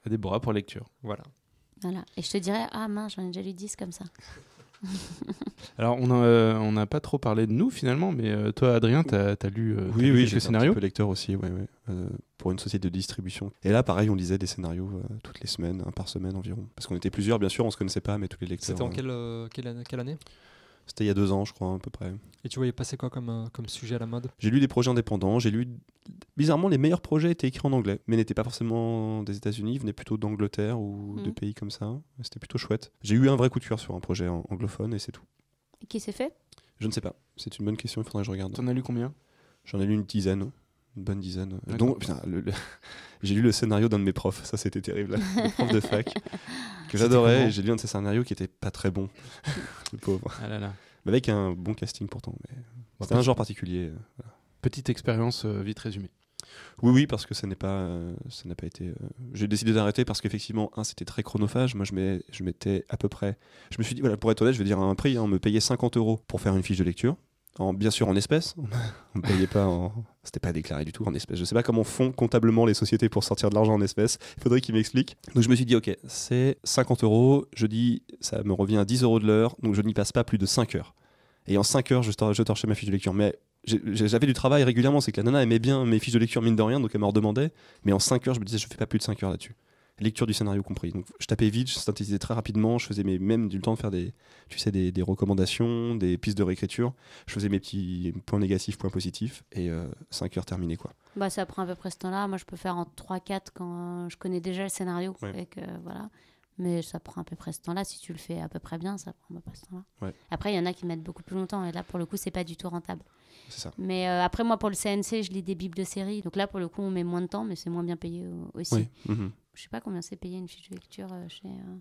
à Déborah pour lecture. Voilà. Voilà. Et je te dirais, ah mince, j'en ai déjà lu 10 comme ça. <laughs> Alors, on n'a euh, on pas trop parlé de nous finalement, mais euh, toi, Adrien, tu as, as, lu oui, oui, quelques scénarios. Un peu lecteur aussi, euh, pour une société de distribution. Et là, pareil, on lisait des scénarios toutes les semaines, un par semaine environ. Parce qu'on était plusieurs, bien sûr, on se connaissait pas, mais tous les lecteurs. C'était en quelle, année c'était il y a deux ans, je crois, à peu près. Et tu voyais passer quoi comme, euh, comme sujet à la mode J'ai lu des projets indépendants. J'ai lu. Bizarrement, les meilleurs projets étaient écrits en anglais, mais n'étaient pas forcément des États-Unis. Ils venaient plutôt d'Angleterre ou de mhm. pays comme ça. C'était plutôt chouette. J'ai eu un vrai coup de cœur sur un projet anglophone et c'est tout. Et qui s'est fait Je ne sais pas. C'est une bonne question. Il faudrait que je regarde. T'en as lu combien J'en ai lu une dizaine. Une bonne dizaine. Donc, <laughs> j'ai lu le scénario d'un de mes profs. Ça, c'était terrible. <laughs> le prof de fac que j'adorais. J'ai lu un de ses scénarios qui était pas très bon. <laughs> le pauvre. Ah avec un bon casting pourtant. Mais c'était un genre particulier. Euh, petite expérience euh, vite résumée. Oui, oui, parce que ça n'est pas, euh, ça n'a pas été. J'ai décidé d'arrêter parce qu'effectivement, un, c'était très chronophage. Moi, je m'étais à peu près. Je me suis dit, voilà, pour être honnête, je vais dire un prix. Hein. on me payait 50 euros pour faire une fiche de lecture. En, bien sûr en espèces, on ne payait pas en, c'était pas déclaré du tout en espèces. Je sais pas comment font comptablement les sociétés pour sortir de l'argent en espèces. Il <laughs> faudrait qu'il m'explique Donc je me suis dit, ok, c'est 50 euros. Je dis, ça me revient à 10 euros de l'heure. Donc je n'y passe pas plus de 5 heures. Et en 5 heures, je, tor torchais ma fiche de lecture. Mais j'avais du travail régulièrement. C'est que la nana aimait bien mes fiches de lecture, mine de rien. Donc elle me redemandait. Mais en 5 heures, je me disais, je fais pas plus de 5 heures là-dessus lecture du scénario compris. Donc je tapais vite, je synthétisais très rapidement, je faisais même du temps de faire des, tu sais, des, recommandations, des pistes de réécriture, je faisais mes petits points négatifs, points positifs, et 5 euh, heures terminées quoi. Bah ça prend à peu près ce temps-là, moi je peux faire en 3-4 quand je connais déjà le scénario, voilà. mais ça prend à peu près ce temps-là, si tu le fais à peu près bien, ça prend à peu près ce temps-là. Après il y en a qui mettent beaucoup plus longtemps, et là pour le coup c'est pas du tout rentable. Ça. Mais euh, après, moi, pour le CNC, je lis des bibles de série. Donc là, pour le coup, on met moins de temps, mais c'est moins bien payé aussi. Oui. Mhm je sais pas combien c'est payé une fiche de lecture euh, chez. Euh.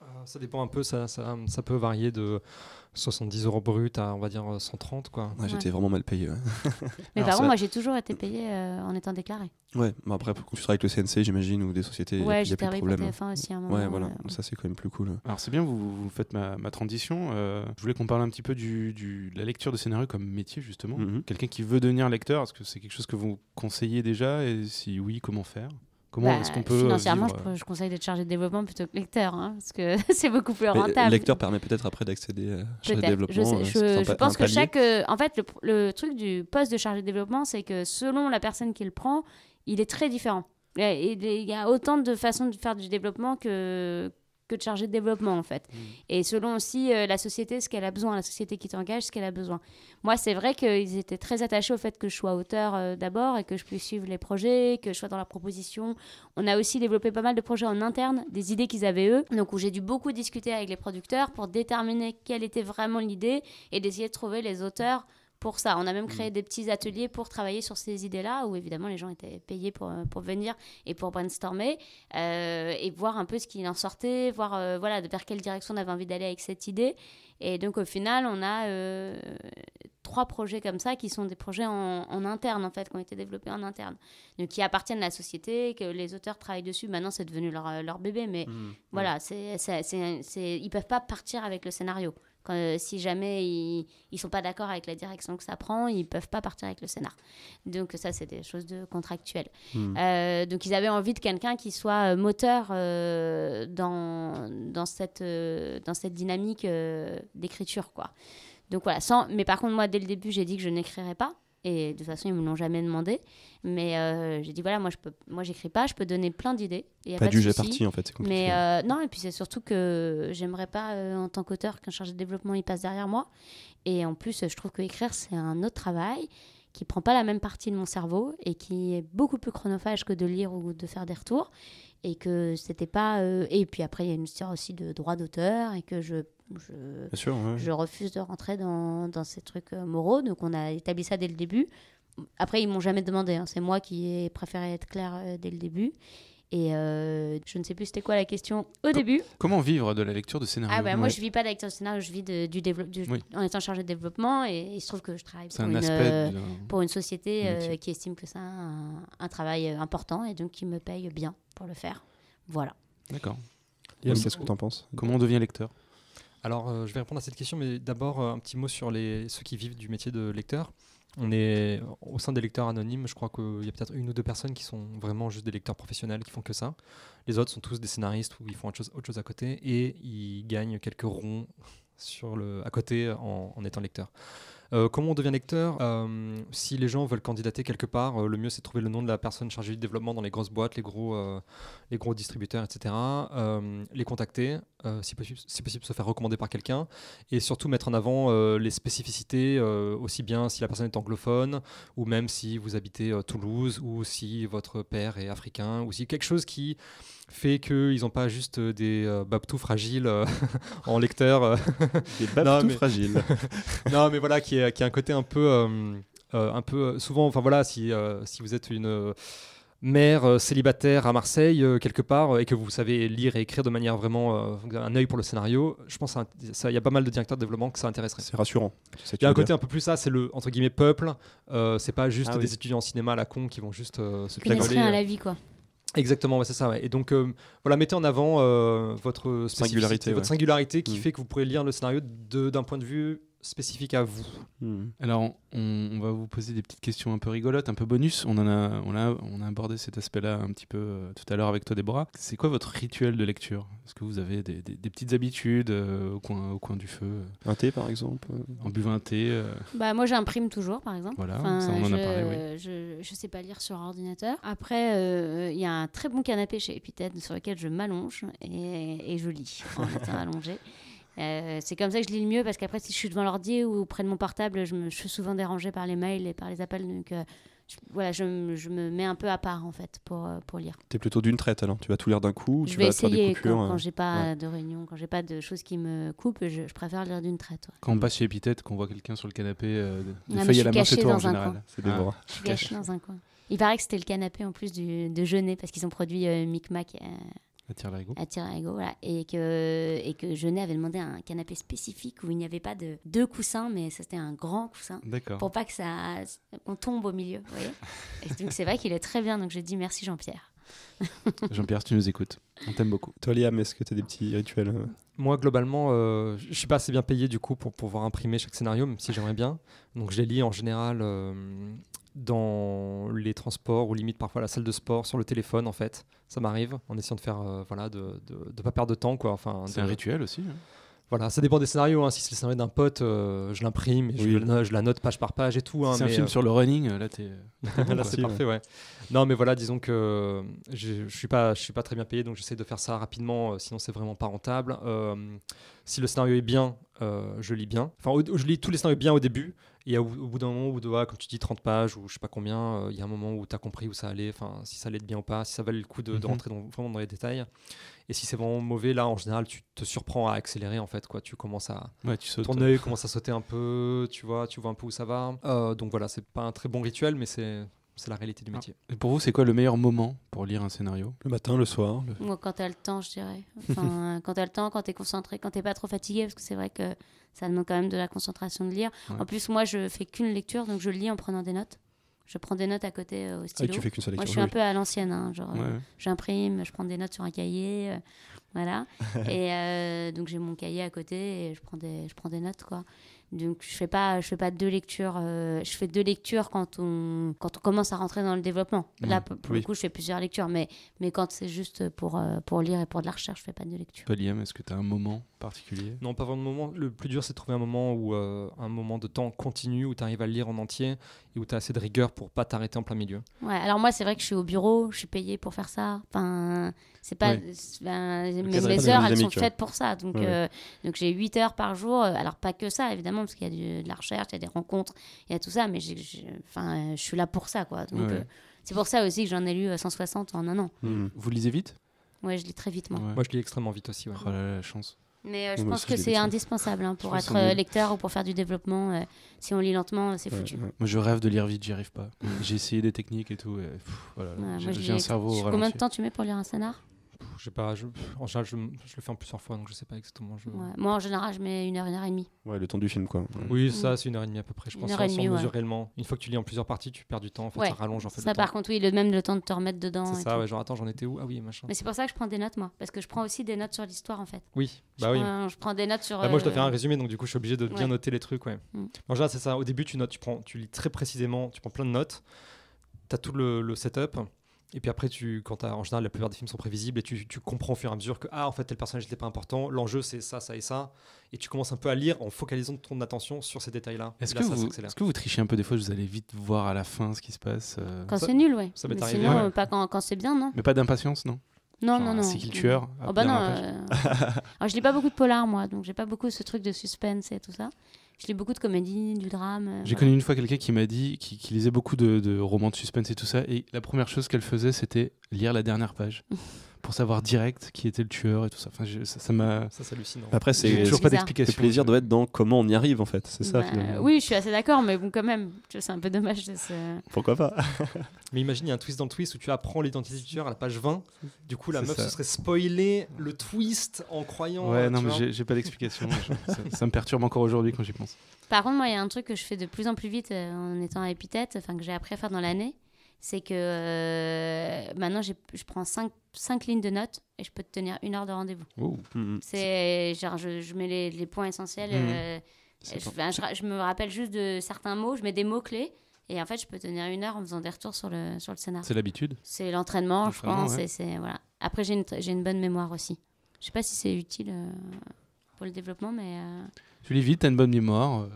Euh, ça dépend un peu, ça, ça, peut varier de 70 euros brut à on va dire 130 quoi. J'étais vraiment mal payé. <laughs> Mais par contre, moi j'ai toujours été payé en étant déclaré. Ouais, mais après quand tu travailles avec le CNC j'imagine ou des sociétés. Ouais, j'ai travaillé pour TF1 aussi à un moment. Ouais, voilà, ça c'est quand même plus cool. Alors c'est bien, vous, faites ma, transition. je voulais qu'on parle un petit peu du, de la lecture de scénario comme métier justement. Mhm. Quelqu'un qui veut devenir lecteur, est-ce que c'est quelque chose que vous conseillez déjà et si oui, comment faire Comment bah, est-ce qu'on peut. Financièrement, je, conseille d'être chargé de développement plutôt que lecteur, hein, parce que <laughs> c'est beaucoup plus rentable. lecteur permet peut-être après d'accéder à euh, chargé développement. Hein, je, pense que chaque. Euh, en fait, le, le, truc du poste de chargé de développement, c'est que selon la personne qui le prend, il est très différent. Il y a autant de façons de faire du développement que, que de chargé de développement en fait. Hmm. Et selon aussi euh, la société, ce qu'elle a besoin, la société qui t'engage, ce qu'elle a besoin. Moi, c'est vrai qu'ils étaient très attachés au fait que je sois auteur euh, d'abord et que je puisse suivre les projets, que je sois dans la proposition. On a aussi développé pas mal de projets en interne, des idées qu'ils avaient eux, donc où j'ai dû beaucoup discuter avec les producteurs pour déterminer quelle était vraiment l'idée et d'essayer de trouver les auteurs pour ça. On a même mm. créé des petits ateliers pour travailler sur ces idées-là, où évidemment les gens étaient payés pour, euh, pour venir et pour brainstormer euh, et voir un peu ce qu'il en sortait, voir euh, voilà, vers quelle direction on avait envie d'aller avec cette idée. Et donc au final, on a trois projets comme ça qui sont des projets en, interne en fait, qui ont été développés en interne, donc qui appartiennent à la société, que les auteurs travaillent dessus. Maintenant, c'est devenu leur, bébé, mais mm. voilà, c'est, ils peuvent pas partir avec le scénario si jamais ils sont pas d'accord avec la direction que ça prend, ils ne peuvent pas partir avec le scénar. Donc ça, c'est des choses de contractuelles. Hmm. Euh, donc ils avaient envie de quelqu'un qui soit euh, moteur euh, dans, dans, cette, dans cette dynamique d'écriture. quoi. Donc voilà, sans, mais par contre, moi, dès le début, j'ai dit que je n'écrirais pas. Et de toute façon, ils me l'ont jamais demandé. Mais euh, j'ai dit voilà, moi je peux, moi j'écris pas, je peux donner plein d'idées. Pas, du j'ai parti en fait. Mais euh, non, et puis c'est surtout que j'aimerais pas euh, en tant qu'auteur qu'un chargé de développement il passe derrière moi. Et en plus, je trouve que écrire c'est un autre travail qui prend pas la même partie de mon cerveau et qui est beaucoup plus chronophage que de lire ou de faire des retours et que c'était pas euh, et puis après il y a une histoire aussi de droit d'auteur et que je je, je, refuse de rentrer dans, dans ces trucs euh, moraux donc on a établi ça dès le début après ils m'ont jamais demandé hein. c'est moi qui ai préféré être clair euh, dès le début et euh, je ne sais plus c'était quoi la question au début. Comment vivre de la lecture de scénario Ah bah, moi je ne vis pas de la lecture de scénario, je vis du développement en étant chargé de développement et, il se trouve que je travaille euh, pour, une, société euh, qui estime que c'est un, travail important et donc qui me paye bien pour le faire. Voilà. D'accord. Et qu'est-ce que tu en penses Comment on devient lecteur alors, euh, je vais répondre à cette question, mais d'abord, euh, un petit mot sur les, ceux qui vivent du métier de lecteur. On est euh, au sein des lecteurs anonymes, je crois qu'il y a peut-être une ou deux personnes qui sont vraiment juste des lecteurs professionnels qui font que ça. Les autres sont tous des scénaristes ou ils font autre chose, à côté et ils gagnent quelques ronds <laughs> sur le, à côté en, en étant lecteur. Euh, comment on devient lecteur euh, Si les gens veulent candidater quelque part, euh, le mieux c'est de trouver le nom de la personne chargée du développement dans les grosses boîtes, les gros, les gros distributeurs, etc. les contacter, si, possible, si possible se faire recommander par quelqu'un, et surtout mettre en avant les spécificités, aussi bien si la personne est anglophone, ou même si vous habitez Toulouse, ou si votre père est africain, ou si quelque chose qui fait qu'ils n'ont pas juste euh, des euh, babtous fragiles euh, <laughs> en lecteur. des <laughs> babtous fragiles. <laughs> non, mais voilà, qui, est, qui a un côté un peu. un peu souvent, enfin voilà, si, si vous êtes une mère célibataire à Marseille, quelque part, et que vous savez lire et écrire de manière vraiment un œil pour le scénario, je pense qu'il y a pas mal de directeurs de développement que ça intéresserait. C'est rassurant. Il y a un côté un peu plus ça, c'est le entre guillemets peuple, c'est pas juste ah des étudiants en cinéma à la con qui vont juste se se connaître à la vie, quoi. Exactement, c'est ça. Ouais. Et donc, euh, voilà, mettez en avant euh, votre singularité, votre singularité qui mm. fait que vous pourrez lire le scénario d'un point de vue spécifique à vous. Hmm. Alors, on, va vous poser des petites questions un peu rigolotes, un peu bonus. On, en a, on, a, on a abordé cet aspect-là un petit peu euh, tout à l'heure avec toi, Déborah. C'est quoi votre rituel de lecture Est-ce que vous avez des, petites habitudes euh, au, coin, au coin du feu Un thé, par exemple euh. En buvant un thé bah, Moi, j'imprime toujours, par exemple. Voilà, ça, on en je, a parlé, oui. Je ne sais pas lire sur ordinateur. Après, il y a un très bon canapé chez Epithète sur lequel je m'allonge et, et je lis en étant <laughs> allongé. Euh, c'est comme ça que je lis le mieux parce qu'après, si je suis devant l'ordi ou près de mon portable, je, me, suis souvent dérangée par les mails et par les appels. Donc euh, je, voilà, je, me mets un peu à part en fait pour, euh, pour lire. Tu es plutôt d'une traite alors Tu vas tout lire d'un coup Je tu vais vas essayer faire des coupures, quand, quand j'ai pas de réunion, quand j'ai pas de choses qui me coupent, je, préfère lire d'une traite. Quand on passe chez Epithète qu'on voit quelqu'un sur le canapé, des feuilles à la main, c'est toi en général. C'est ah. je suis cachée dans un coin. Il paraît que c'était le canapé en plus de jeûner parce qu'ils ont produit Micmac. Micmac attire voilà. Et que, et que avait demandé un canapé spécifique où il n'y avait pas de deux coussins, mais c'était un grand coussin. Pour pas que ça. qu'on tombe au milieu, vous voyez <laughs> et donc c'est vrai qu'il est très bien, donc je dit merci Jean-Pierre. <laughs> Jean-Pierre, tu nous écoutes, on t'aime beaucoup. Toi, Liam, est-ce que tu as des petits rituels euh Moi, globalement, euh, je suis pas assez bien payé du coup pour pouvoir imprimer chaque scénario, même si j'aimerais bien. Donc, je les lis en général euh, dans les transports ou limite parfois la salle de sport sur le téléphone en fait ça m'arrive en essayant de faire euh, voilà de, de, pas perdre de temps quoi enfin c'est un rituel aussi hein. voilà ça dépend des scénarios hein. si c'est le scénario d'un pote euh, je l'imprime je, la note page par page et tout hein, c'est un film euh, sur le running <laughs> là c'est parfait ouais non mais voilà disons que je, je suis pas je suis pas très bien payé donc j'essaie de faire ça rapidement sinon c'est vraiment pas rentable si le scénario est bien je lis bien enfin je lis tous les scénarios bien au début et au, au bout d'un moment où, ah, comme tu dis, 30 pages ou je sais pas combien, euh, il y a un moment où tu as compris où ça allait, enfin, si ça allait de bien ou pas, si ça valait le coup de, mhm. rentrer vraiment dans les détails. Et si c'est vraiment mauvais, là, en général, tu te surprends à accélérer, en fait, quoi. Tu commences à. Ouais, tu sautes. Ton œil commence à sauter un peu, tu vois, tu vois un peu où ça va. Euh, donc voilà, c'est pas un très bon rituel, mais c'est c'est la réalité du ah. métier. Et pour vous, c'est quoi le meilleur moment pour lire un scénario Le matin, le soir Moi, Quand t'as le temps, je dirais. <laughs> Enfin, quand t'as le temps, quand t'es concentré, quand t'es pas trop fatigué, parce que c'est vrai que ça demande quand même de la concentration de lire. En plus, moi, je fais qu'une lecture, donc je lis en prenant des notes. Je prends des notes à côté euh, au ah stylo. tu fais qu'une seule lecture. Moi, je suis un peu à l'ancienne. Hein, genre, euh, j'imprime, je prends des notes sur un cahier, euh, voilà. <laughs> et donc, j'ai mon cahier à côté et je prends des, je prends des notes, quoi. Donc je fais pas, je fais pas deux lectures. Euh, je fais deux lectures quand on quand on commence à rentrer dans le développement. Mmh. Là, pour le coup, je fais plusieurs lectures, mais mais quand c'est juste pour euh, pour lire et pour de la recherche, je fais pas deux lectures Liam, est-ce que tu as un moment particulier Non, pas vraiment de moment. Le plus dur, c'est de trouver un moment où euh, un moment de temps continu où tu arrives à le lire en entier et où tu as assez de rigueur pour pas t'arrêter en plein milieu. Ouais. Alors moi, c'est vrai que je suis au bureau, je suis payé pour faire ça. Enfin, c'est pas ben, mes, heures, elles sont faites pour ça. Donc donc j'ai 8 heures par jour. Alors pas que ça, évidemment parce qu'il y a de la recherche, il y a des rencontres, il y a tout ça, mais enfin, euh, je suis là pour ça, quoi. Donc, euh, c'est pour ça aussi que j'en ai lu 160 euh, en un an. Hmm. Hmm. Vous lisez vite Oui, je lis très vite, moi. Moi, je lis extrêmement vite aussi. Ouais. Oh la chance. Mais hein, je pense que c'est indispensable pour être lecteur ou pour faire du développement. si on lit lentement, c'est foutu. Moi, je rêve de lire vite, j'y arrive pas. J'ai essayé des techniques et tout. j'ai un cerveau. Combien de temps tu mets pour lire un scénar sais pas, en général, je, le fais en plusieurs fois, donc je sais pas exactement. Moi, en général, je mets une heure, une heure et demie. Ouais, le temps du film, quoi. Oui, mm. ça, c'est une heure et demie à peu près. Je une pense heure et Une fois que tu lis en plusieurs parties, tu perds du temps. ça rallonge en fait. Ça, par contre, oui, le même le temps de te remettre dedans. C'est ça, ouais. Genre, attends, j'en étais où Ah oui, machin. Mais c'est pour ça que je prends des notes, moi, parce que je prends aussi des notes sur l'histoire, en fait. Oui, bah je prends, je prends des notes sur. Bah, moi, je dois euh, faire un résumé, donc du coup, je suis obligé de bien noter les trucs, ouais. Mm. En général, c'est ça. Au début, tu notes, tu prends, tu lis très précisément, tu prends plein de notes. T'as tout le, le setup et puis après, tu, quand as, en général, la plupart des films sont prévisibles et tu, tu, comprends au fur et à mesure que, ah, en fait, tel personnage n'était pas important, l'enjeu c'est ça, ça et ça. Et tu commences un peu à lire en focalisant ton attention sur ces détails-là. Est-ce que, est que, vous trichez un peu des fois Vous allez vite voir à la fin ce qui se passe euh, Quand c'est nul, ouais. Ça m'est arrivé. Sinon, pas quand, c'est bien, non Mais pas d'impatience, non non, non, ah, non, C'est qu'il tueur oh ah, bah non, euh, <laughs> je lis pas beaucoup de polar, moi, donc j'ai pas beaucoup ce truc de suspense et tout ça je lis beaucoup de comédies, du drame. Euh, J'ai connu une fois quelqu'un qui m'a dit qu'il lisait beaucoup de romans de suspense et tout ça, et la première chose qu'elle faisait, c'était lire la dernière page. <laughs> pour savoir direct qui était le tueur et tout ça. Enfin, ça m'a. Ça, Après, c'est toujours pas d'explication. Le plaisir doit être dans comment on y arrive en fait. C'est ça. Bah, oui, je suis assez d'accord, mais bon, quand même, c'est un peu dommage. De Pourquoi pas <laughs> Mais imagine, il y a un twist dans le twist où tu apprends l'identité du tueur à la page 20. Du coup, la meuf ça. se serait spoilée le twist en croyant. Ouais, euh, non, mais j'ai pas d'explication. ça, me perturbe encore aujourd'hui quand j'y pense. Par contre, moi, il y a un truc que je fais de plus en plus vite euh, en étant à épithète, enfin que j'ai appris à faire dans l'année c'est que euh, maintenant je prends cinq lignes de notes et je peux tenir une heure de rendez-vous. Mm-hmm. C'est genre je, je mets les, les, points essentiels. Mm-hmm. Euh, je, me rappelle juste de certains mots, je mets des mots clés. Et en fait, je peux tenir une heure en faisant des retours sur le, sur le scénario. C'est l'habitude C'est l'entraînement, je pense. voilà. Après, j'ai une, une, bonne mémoire aussi. Je sais pas si c'est utile euh, pour le développement, mais... Tu lis vite, tu as une bonne mémoire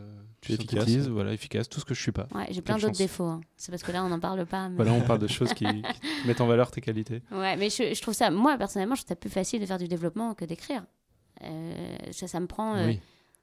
tu es efficace. Voilà, efficace, tout ce que je suis pas. j'ai plein d'autres défauts. Hein. C'est parce que là, on n'en parle pas. Mais... Voilà, on parle de choses qui, <laughs> mettent en valeur tes qualités. Ouais, mais je, trouve ça, moi, personnellement, je trouve ça plus facile de faire du développement que d'écrire. Euh, ça, ça, me prend. Euh,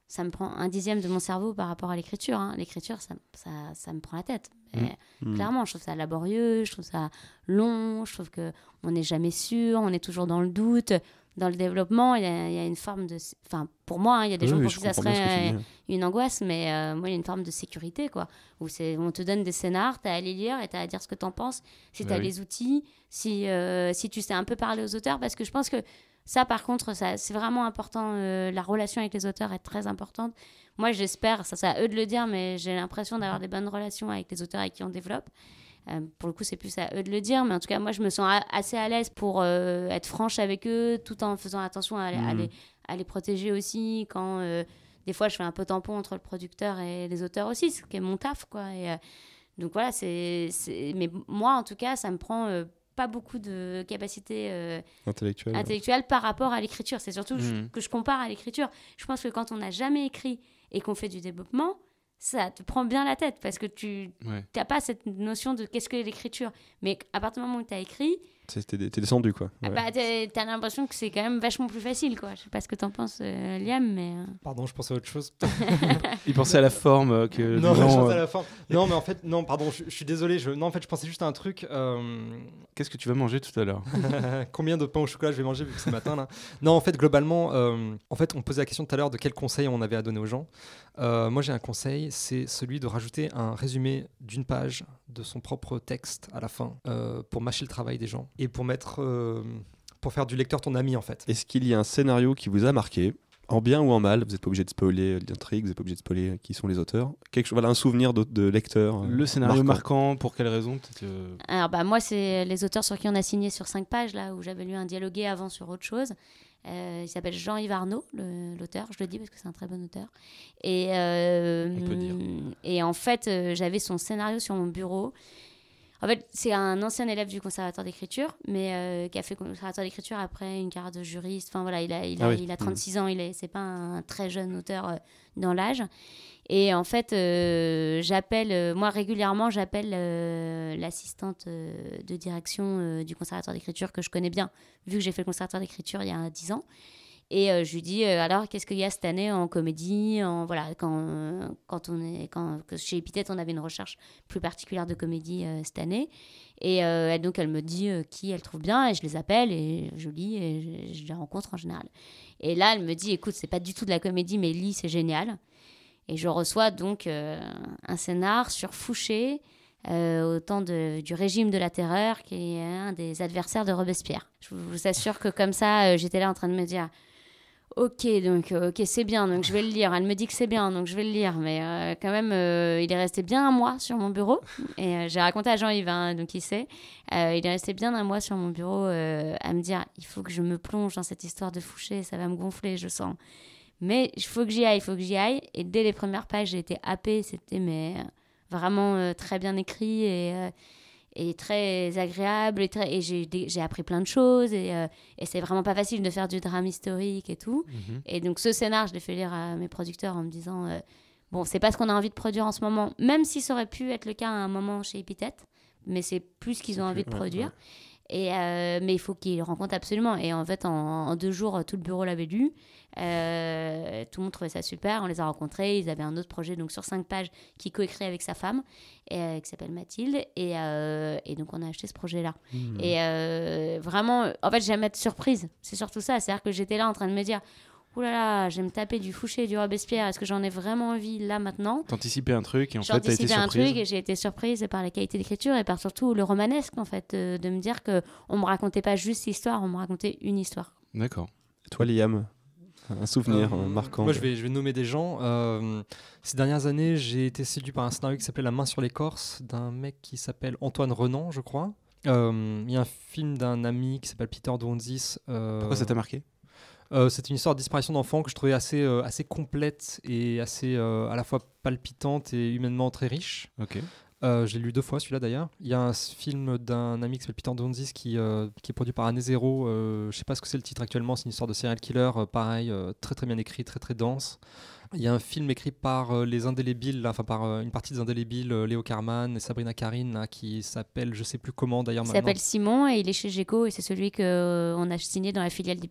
ça me prend un dixième de mon cerveau par rapport à l'écriture. Hein. L'écriture, ça, ça, ça, me prend la tête. Mmh. Mmh. Clairement, je trouve ça laborieux, je trouve ça long, je trouve qu'on n'est jamais sûr, on est toujours dans le doute dans le développement, il y, a, une forme de. Enfin, pour moi, hein, il y a des gens pour qui ça serait hein. une angoisse, mais euh, moi, il y a une forme de sécurité, quoi. Où on te donne des scénars, t'as à les lire et t'as à dire ce que tu en penses, si tu as bah les outils, si, euh, si tu sais un peu parler aux auteurs, parce que je pense que ça, par contre, ça, c'est vraiment important. Euh, la relation avec les auteurs est très importante. Moi, j'espère, ça, c'est à eux de le dire, mais j'ai l'impression d'avoir des bonnes relations avec les auteurs avec qui on développe. Euh, pour le coup, c'est plus à eux de le dire, mais en tout cas, moi, je me sens assez à l'aise pour euh, être franche avec eux, tout en faisant attention à, les, à mhm. les, protéger aussi quand euh, des fois je fais un peu tampon entre le producteur et les auteurs aussi ce qui est mon taf quoi et donc voilà c'est mais moi en tout cas ça me prend pas beaucoup de capacité intellectuelle, intellectuelle par rapport à l'écriture c'est surtout mhm. que je compare à l'écriture je pense que quand on n'a jamais écrit et qu'on fait du développement ça te prend bien la tête parce que tu n'as pas cette notion de qu'est-ce que l'écriture. Mais à partir du moment où tu as écrit, T'es descendu, quoi. Ah bah, t'as l'impression que c'est quand même vachement plus facile, quoi. Je sais pas ce que t'en penses, euh, Liam, mais. Euh. Pardon, je pensais à autre chose. <laughs> Il pensait à la forme euh, que. Non, je à la forme. Non, mais en fait, non, pardon, je, suis désolé. Je... Non, en fait, je pensais juste à un truc. Qu'est-ce que tu vas manger tout à l'heure <laughs> Combien de pain au chocolat je vais manger ce matin, là Non, en fait, globalement, en fait, on posait la question tout à l'heure de quel conseil on avait à donner aux gens. moi, j'ai un conseil, c'est celui de rajouter un résumé d'une page de son propre texte à la fin pour mâcher le travail des gens et pour mettre euh, pour faire du lecteur ton ami en fait. Est-ce qu'il y a un scénario qui vous a marqué en bien ou en mal, vous n'êtes pas obligé de spoiler l'intrigue, vous n'êtes pas obligé de spoiler qui sont les auteurs. Quelque, voilà un souvenir de, de lecteur. Euh, le scénario marquant, pour quelle raison euh, Alors bah moi c'est les auteurs sur qui on a signé sur cinq pages là où j'avais lu un dialogué avant sur autre chose. il s'appelle Jean-Yves Arnaud, l'auteur, je le dis parce que c'est un très bon auteur. Et, et en fait, j'avais son scénario sur mon bureau en fait, c'est un ancien élève du conservatoire d'écriture, mais euh, qui a fait conservatoire d'écriture après une carrière de juriste. Enfin voilà, il a, il a, 36 ah mmh. ans, il est, c'est pas un très jeune auteur euh, dans l'âge. Et en fait, euh, j'appelle, moi régulièrement, j'appelle l'assistante de direction du conservatoire d'écriture que je connais bien, vu que j'ai fait le conservatoire d'écriture il y a 10 ans. Et euh, je lui dis euh, alors qu'est-ce qu'il y a cette année en comédie en voilà quand quand on est quand que chez Epithète on avait une recherche plus particulière de comédie euh, cette année et donc elle me dit qui elle trouve bien et je les appelle et je lis et je, les rencontre en général. Et là elle me dit écoute c'est pas du tout de la comédie mais lis c'est génial. Et je reçois donc un scénar sur Fouché autant au temps de, du régime de la terreur, qui est un des adversaires de Robespierre. Je vous assure que comme ça, j'étais là en train de me dire, Ok, donc euh, ok, c'est bien, donc je vais le lire. Elle me dit que c'est bien, donc je vais le lire. Mais euh, quand même, euh, il est resté bien un mois sur mon bureau. Et j'ai raconté à Jean-Yves, hein, donc il sait. il est resté bien un mois sur mon bureau à me dire il faut que je me plonge dans cette histoire de Fouché, ça va me gonfler, je sens. Mais il faut que j'y aille, il faut que j'y aille. Et dès les premières pages, j'ai été happée. C'était mais vraiment très bien écrit et et très agréable. Et, très, et j'ai appris plein de choses. Et, euh, et c'est vraiment pas facile de faire du drame historique et tout. Mhm. Et donc, ce scénar, je l'ai fait lire à mes producteurs en me disant euh, Bon, c'est pas ce qu'on a envie de produire en ce moment, même si ça aurait pu être le cas à un moment chez Epithète, mais c'est plus ce qu'ils ont envie de produire. Euh, mais il faut qu'il rencontre absolument. Et en fait, en, deux jours, tout le bureau l'avait lu. Euh, tout le monde trouvait ça super. On les a rencontrés. Ils avaient un autre projet, donc sur cinq pages, qui coécrit avec sa femme, euh, qui s'appelle Mathilde. Et, donc, on a acheté ce projet-là. Mmh. Et vraiment, en fait, j'aime être surprise. C'est surtout ça. C'est-à-dire que j'étais là en train de me dire Ouh là là, je vais me taper du Fouché du Robespierre, est-ce que j'en ai vraiment envie là maintenant T'anticipais un truc et en fait t'as été surprise. un truc et j'ai été surprise par la qualité d'écriture et par surtout le romanesque en fait, euh, de, me dire que on me racontait pas juste l'histoire, on me racontait une histoire. D'accord. Toi Liam, un souvenir euh, marquant. Moi, je vais, je vais nommer des gens. Euh, ces dernières années, j'ai été séduit par un scénario qui s'appelait La main sur l'écorce d'un mec qui s'appelle Antoine Renan, je crois. Il y a un film d'un ami qui s'appelle Peter Donzis. Pourquoi ça t'a marqué euh, c'est une histoire de disparition d'enfants que je trouvais assez, euh, assez complète et assez euh, à la fois palpitante et humainement très riche. Ok. je lu deux fois celui-là d'ailleurs. Il y a un film d'un ami qui s'appelle Peter Donzis qui, qui, est produit par Année Zéro. je sais pas ce que c'est le titre actuellement, c'est une histoire de serial killer, pareil, très très bien écrit, très très dense. Il y a un film écrit par les indélébiles, enfin par une partie des indélébiles, Léo Carman et Sabrina Karine, qui s'appelle, je sais plus comment d'ailleurs. Il s'appelle Simon et il est chez geco et c'est celui qu'on a signé dans la filiale des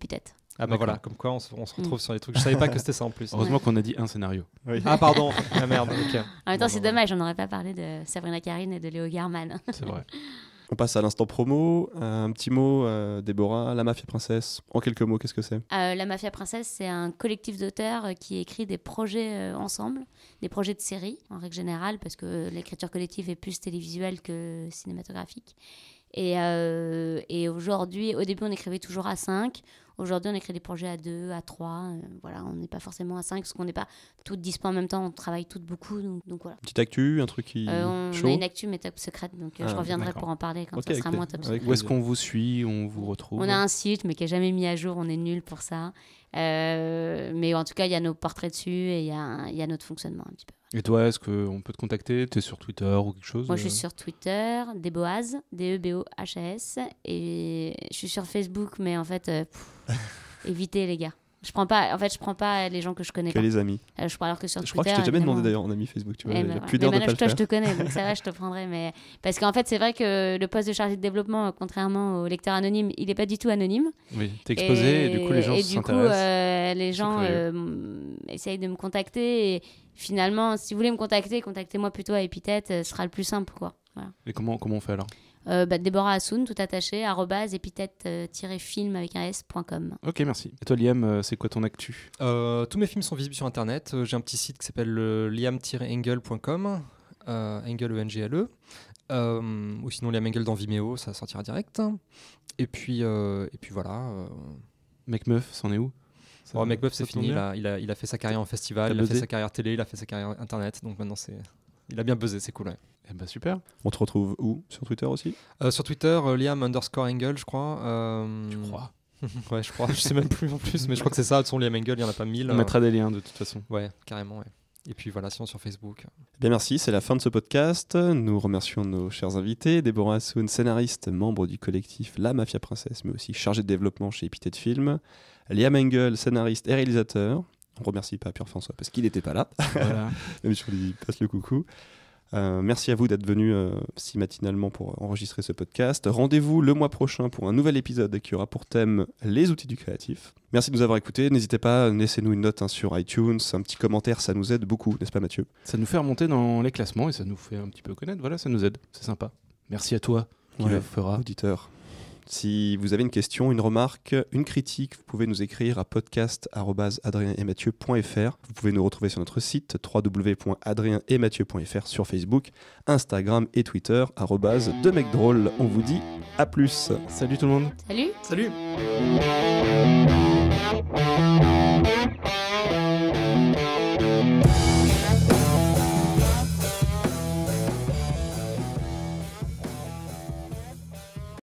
ah bah voilà, comme quoi on se, hmm. retrouve sur les trucs. Je savais pas que c'était ça en plus. Heureusement qu'on a dit un scénario. Ah pardon, la ah, merde. En même temps, c'est dommage, on n'aurait pas parlé de Sabrina Karine et de Léo Garman. <laughs> C'est vrai. On passe à l'instant promo. Euh, un petit mot, euh, Déborah, La Mafia Princesse. En quelques mots, qu'est-ce que c'est euh, La Mafia Princesse, c'est un collectif d'auteurs qui écrit des projets ensemble, des projets de série en règle générale, parce que l'écriture collective est plus télévisuelle que cinématographique. Et, aujourd'hui, au début, on écrivait toujours à cinq. Aujourd'hui, on écrit des projets à deux, à trois. Euh, voilà, on n'est pas forcément à cinq parce qu'on n'est pas toutes dispo en même temps. On travaille toutes beaucoup. Donc, voilà. Petite actu, un truc qui. Euh, on a une actu, mais top secrète. Donc euh, je ah, reviendrai pour en parler quand ce ça sera moins top secrète. Où est-ce qu'on vous suit On vous retrouve On a un site, mais qui n'est jamais mis à jour. On est nul pour ça. Euh, mais en tout cas, il y a nos portraits dessus et il y, a, notre fonctionnement un petit peu. Et toi, est-ce qu'on peut te contacter Tu es sur Twitter ou quelque chose Moi, je euh? suis sur Twitter, Deboaz, D-E-B-O-H-A-S. Et je suis sur Facebook, mais en fait, euh, <laughs> évitez les gars. Je prends pas, en fait, je prends pas les gens que je connais. Que les amis. Euh, je crois alors que sur Twitter. Je crois que je t'ai jamais demandé d'ailleurs en ami Facebook, tu vois. Eh ben, ouais. plus mais maintenant, toi, je te connais, donc ça va, je te prendrai. Mais parce qu'en fait, c'est vrai que le poste de chargé de développement, euh, contrairement au lecteur anonyme, il n'est pas du tout anonyme. Oui, t'es exposé et... du coup les gens s'intéressent. Et du coup, euh, les gens euh, essayent de me contacter et finalement, si vous voulez me contacter, contactez-moi plutôt à Epithète, ce sera le plus simple, quoi. Voilà. Et comment comment on fait alors euh, bah, Déborah Assoun, tout attaché, épithète-film euh, avec un s.com. Ok, merci. Et toi, Liam, euh, c'est quoi ton actu Tous mes films sont visibles sur Internet. J'ai un petit site qui s'appelle liam-engel.com, engel e n g l -E. ou sinon liam Engel dans Vimeo, ça sortira direct. Et puis, et puis voilà. Euh... c'en est où oh, c'est fini. Il a, il a, fait sa carrière en festival, il a fait sa carrière télé, il a fait sa carrière internet. Donc maintenant, c'est. Il a bien buzzé, c'est cool. Eh ben, super. On te retrouve où Sur Twitter aussi euh, Sur Twitter, euh, Liam underscore Engel, je crois. Euh, tu crois <laughs> Ouais, je crois. je sais même plus en plus, mais je crois que c'est ça. De son Liam Engel, il n'y en a pas mille. On mettra des liens de toute façon. Ouais, carrément, ouais. Et puis voilà, sinon sur Facebook. Eh bien, merci. C'est la fin de ce podcast. Nous remercions nos chers invités. Déborah Assoun, scénariste, membre du collectif La Mafia Princesse, mais aussi chargée de développement chez de Film. Liam Engel, scénariste et réalisateur. On remercie pas Pierre François parce qu'il n'était pas là. Voilà. <laughs> Même si on passe le coucou. Euh, merci à vous d'être venu euh, si matinalement pour enregistrer ce podcast. Rendez-vous le mois prochain pour un nouvel épisode qui aura pour thème les outils du créatif. Merci de nous avoir écoutés. N'hésitez pas, laissez-nous une note hein, sur iTunes, un petit commentaire, ça nous aide beaucoup, n'est-ce pas Mathieu Ça nous fait remonter dans les classements et ça nous fait un petit peu connaître. Voilà, ça nous aide, c'est sympa. Merci à toi qui fera. Auditeur. Si vous avez une question, une remarque, une critique, vous pouvez nous écrire à podcast.adrienetmathieu.fr. Vous pouvez nous retrouver sur notre site www.adrienetmathieu.fr sur Facebook, Instagram et Twitter, de mec drôle On vous dit à plus. Salut tout le monde. Salut. Salut.